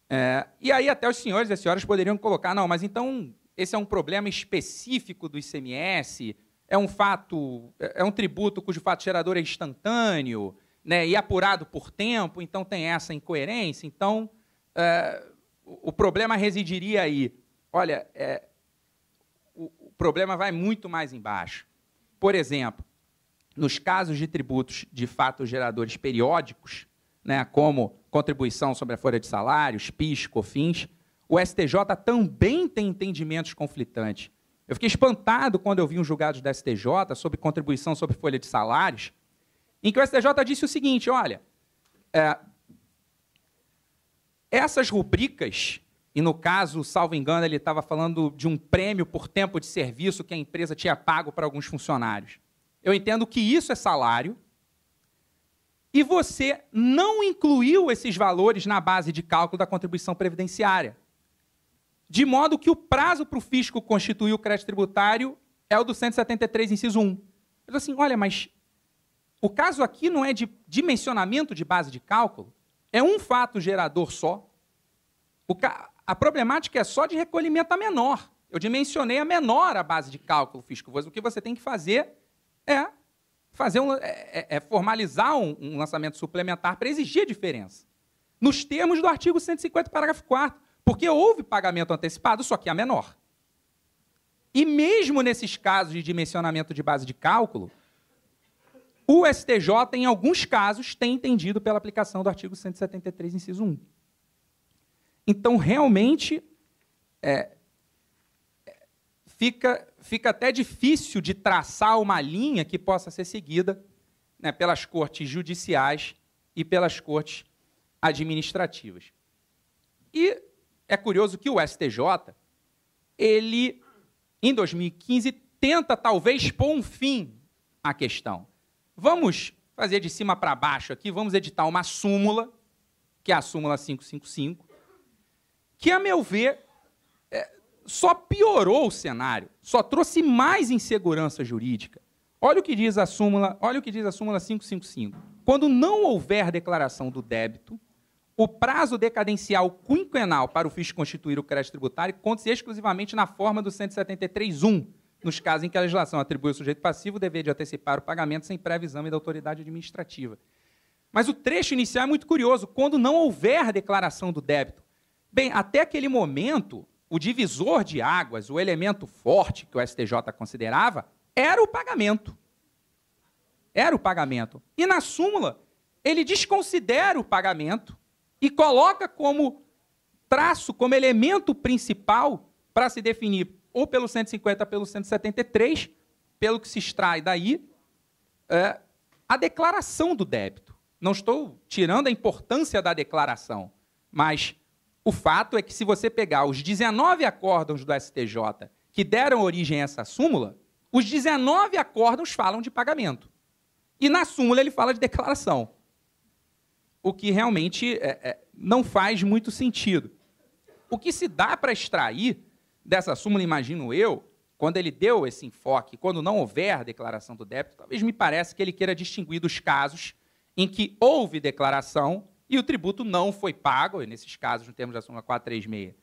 É, e aí até os senhores e as senhoras poderiam colocar, não, mas então esse é um problema específico do ICMS, é um fato, é um tributo cujo fato gerador é instantâneo né, e apurado por tempo, então tem essa incoerência, então é, o problema residiria aí. Olha, é, o, o problema vai muito mais embaixo. Por exemplo, nos casos de tributos de fato geradores periódicos, né, como contribuição sobre a folha de salários, PIS, COFINS, o STJ também tem entendimentos conflitantes. Eu fiquei espantado quando eu vi um julgado do STJ sobre contribuição sobre folha de salários, em que o STJ disse o seguinte: olha, é, essas rubricas, e no caso, salvo engano, ele estava falando de um prêmio por tempo de serviço que a empresa tinha pago para alguns funcionários. Eu entendo que isso é salário. E você não incluiu esses valores na base de cálculo da contribuição previdenciária. De modo que o prazo para o fisco constituir o crédito tributário é o do 173, inciso 1. Eu assim, olha, mas o caso aqui não é de dimensionamento de base de cálculo, é um fato gerador só. Ca... A problemática é só de recolhimento a menor. Eu dimensionei a menor a base de cálculo fisco. O que você tem que fazer é fazer um, é, é, é formalizar um, um, lançamento suplementar para exigir a diferença. Nos termos do artigo 150, parágrafo 4. Porque houve pagamento antecipado, só que a é menor. E mesmo nesses casos de dimensionamento de base de cálculo, o STJ, em alguns casos, tem entendido pela aplicação do artigo 173, inciso 1. Então, realmente, é, é fica fica até difícil de traçar uma linha que possa ser seguida né, pelas cortes judiciais e pelas cortes administrativas. E é curioso que o STJ, ele, em 2015, tenta talvez pôr um fim à questão. Vamos fazer de cima para baixo aqui, vamos editar uma súmula, que é a súmula 555, que, a meu ver, só piorou o cenário, só trouxe mais insegurança jurídica. Olha o que diz a súmula, olha o que diz a súmula 555. Quando não houver declaração do débito, o prazo decadencial quinquenal para o fisco constituir o crédito tributário conta-se exclusivamente na forma do 173.1, nos casos em que a legislação atribui ao sujeito passivo o dever de antecipar o pagamento sem pré exame da autoridade administrativa. Mas o trecho inicial é muito curioso, quando não houver declaração do débito. Bem, até aquele momento, o divisor de águas, o elemento forte que o STJ considerava, era o pagamento. Era o pagamento. E na súmula, ele desconsidera o pagamento e coloca como traço, como elemento principal para se definir ou pelo 150 ou pelo 173, pelo que se extrai daí, é, a declaração do débito. Não estou tirando a importância da declaração, mas o fato é que se você pegar os 19 acórdãos do STJ que deram origem a essa súmula, os 19 acórdãos falam de pagamento. E na súmula ele fala de declaração. O que realmente é, é, não faz muito sentido. O que se dá para extrair dessa súmula, imagino eu, quando ele deu esse enfoque, quando não houver declaração do débito, talvez me parece que ele queira distinguir dos casos em que houve declaração e o tributo não foi pago, e nesses casos, no termo da súmula 436,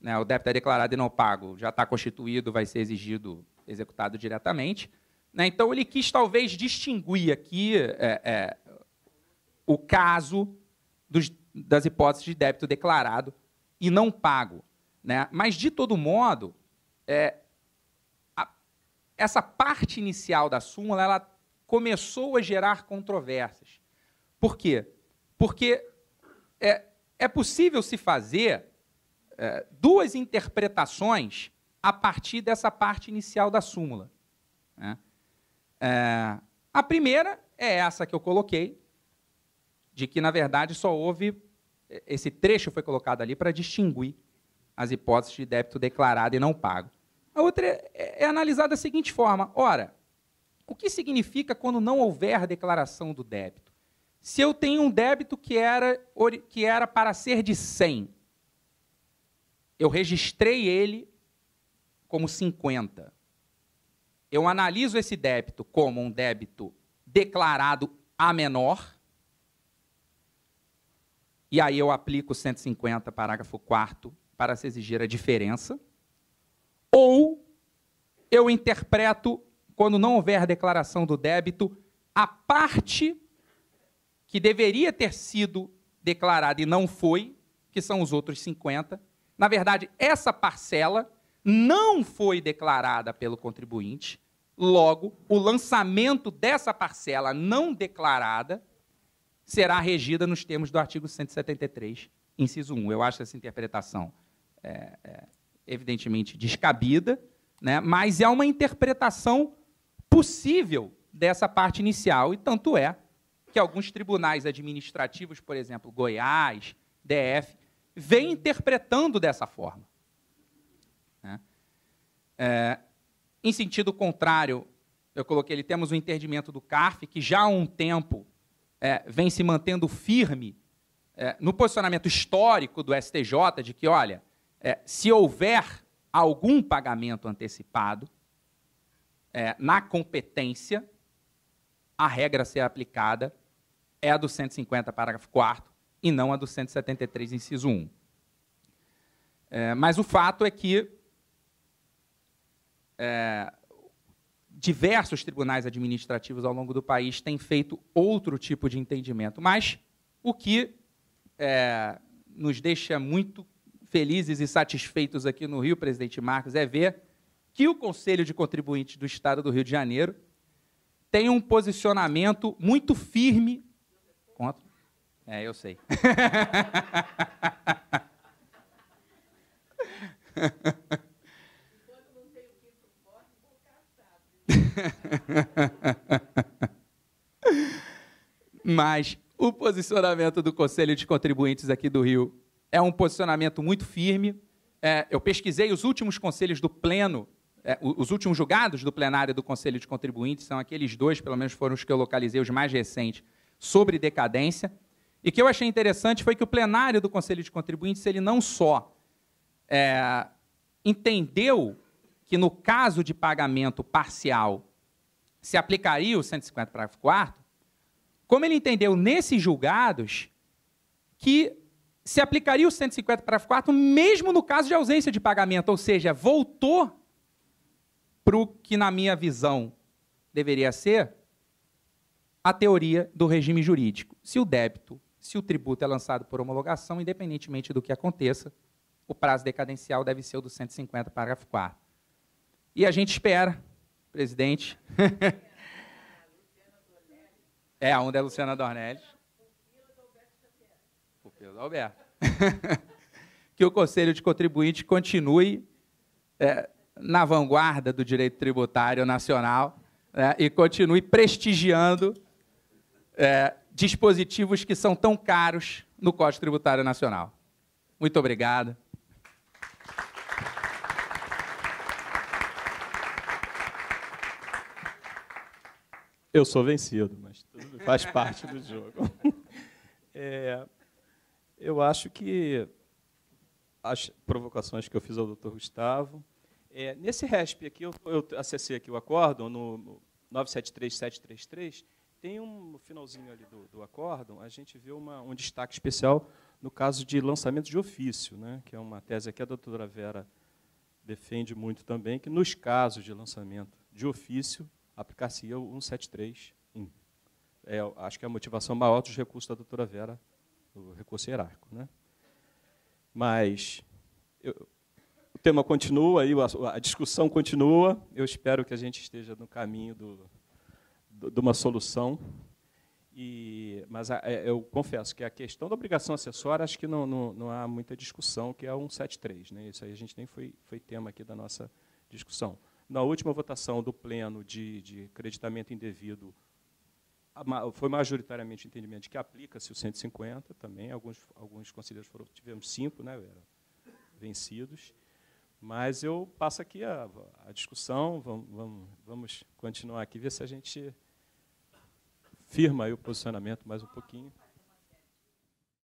né, o débito é declarado e não pago, já está constituído, vai ser exigido, executado diretamente. Né, então, ele quis talvez distinguir aqui é, é, o caso dos, das hipóteses de débito declarado e não pago. Né? Mas, de todo modo, é, a, essa parte inicial da súmula ela começou a gerar controvérsias. Por quê? Porque é, é possível se fazer é, duas interpretações a partir dessa parte inicial da súmula. Né? É, a primeira é essa que eu coloquei, de que, na verdade, só houve. É, esse trecho foi colocado ali para distinguir as hipóteses de débito declarado e não pago. A outra é, é, é analisada da seguinte forma: ora, o que significa quando não houver declaração do débito? Se eu tenho um débito que era, que era para ser de 100, eu registrei ele como 50. Eu analiso esse débito como um débito declarado a menor, e aí eu aplico 150, parágrafo 4 para se exigir a diferença, ou eu interpreto, quando não houver declaração do débito, a parte que deveria ter sido declarada e não foi, que são os outros 50. Na verdade, essa parcela não foi declarada pelo contribuinte, logo, o lançamento dessa parcela não declarada será regida nos termos do artigo 173, inciso 1. Eu acho essa interpretação é, é, evidentemente descabida, né? mas é uma interpretação possível dessa parte inicial, e tanto é que alguns tribunais administrativos, por exemplo, Goiás, DF, vêm interpretando dessa forma. Né? É, em sentido contrário, eu coloquei ali, temos o entendimento do CARF, que já há um tempo é, vem se mantendo firme é, no posicionamento histórico do STJ de que, olha, é, se houver algum pagamento antecipado é, na competência, a regra a ser aplicada é a do 150, parágrafo 4, e não a do 173, inciso 1. É, mas o fato é que é, diversos tribunais administrativos ao longo do país têm feito outro tipo de entendimento, mas o que é, nos deixa muito felizes e satisfeitos aqui no Rio, presidente Marcos, é ver que o Conselho de Contribuintes do Estado do Rio de Janeiro tem um posicionamento muito firme contra. É, eu sei. Mas o posicionamento do Conselho de Contribuintes aqui do Rio é um posicionamento muito firme. É, eu pesquisei os últimos conselhos do Pleno é, os últimos julgados do plenário do Conselho de Contribuintes são aqueles dois, pelo menos foram os que eu localizei, os mais recentes, sobre decadência. E que eu achei interessante foi que o plenário do Conselho de Contribuintes ele não só é, entendeu que no caso de pagamento parcial se aplicaria o 150 parágrafo 4 como ele entendeu nesses julgados que se aplicaria o 150 parágrafo 4 mesmo no caso de ausência de pagamento, ou seja, voltou para o que, na minha visão, deveria ser a teoria do regime jurídico. Se o débito, se o tributo é lançado por homologação, independentemente do que aconteça, o prazo decadencial deve ser o do 150, parágrafo 4. E a gente espera, presidente. é, a onda é a Luciana Dornelles. O do Alberto. que o Conselho de Contribuinte continue. É, na vanguarda do direito tributário nacional né, e continue prestigiando é, dispositivos que são tão caros no Código Tributário Nacional. Muito obrigado. Eu sou vencido, mas tudo faz parte do jogo. É, eu acho que as provocações que eu fiz ao doutor Gustavo é, nesse RESP aqui, eu, eu, acessei aqui o acórdão, no 973733, tem um finalzinho ali do, do acórdão, a gente vê uma, um destaque especial no caso de lançamento de ofício, né, que é uma tese que a doutora Vera defende muito também, que nos casos de lançamento de ofício, aplicar-se-ia o 1731. É, acho que é a motivação maior dos recursos da doutora Vera, o recurso hierárquico. Né? Mas eu, o tema continua, aí a, discussão continua. Eu espero que a gente esteja no caminho do, do, de uma solução. E, mas a, é, eu confesso que a questão da obrigação acessória, acho que não, não, não há muita discussão, que é a 173. Né? Isso aí a gente nem foi, foi tema aqui da nossa discussão. Na última votação do Pleno de, de creditamento indevido, foi majoritariamente o entendimento de que aplica-se o 150 também. Alguns, alguns conselheiros foram, tivemos cinco, né, vencidos. Mas eu passo aqui a, a discussão, vamos, vamos, vamos continuar aqui, ver se a gente firma o posicionamento mais um pouquinho.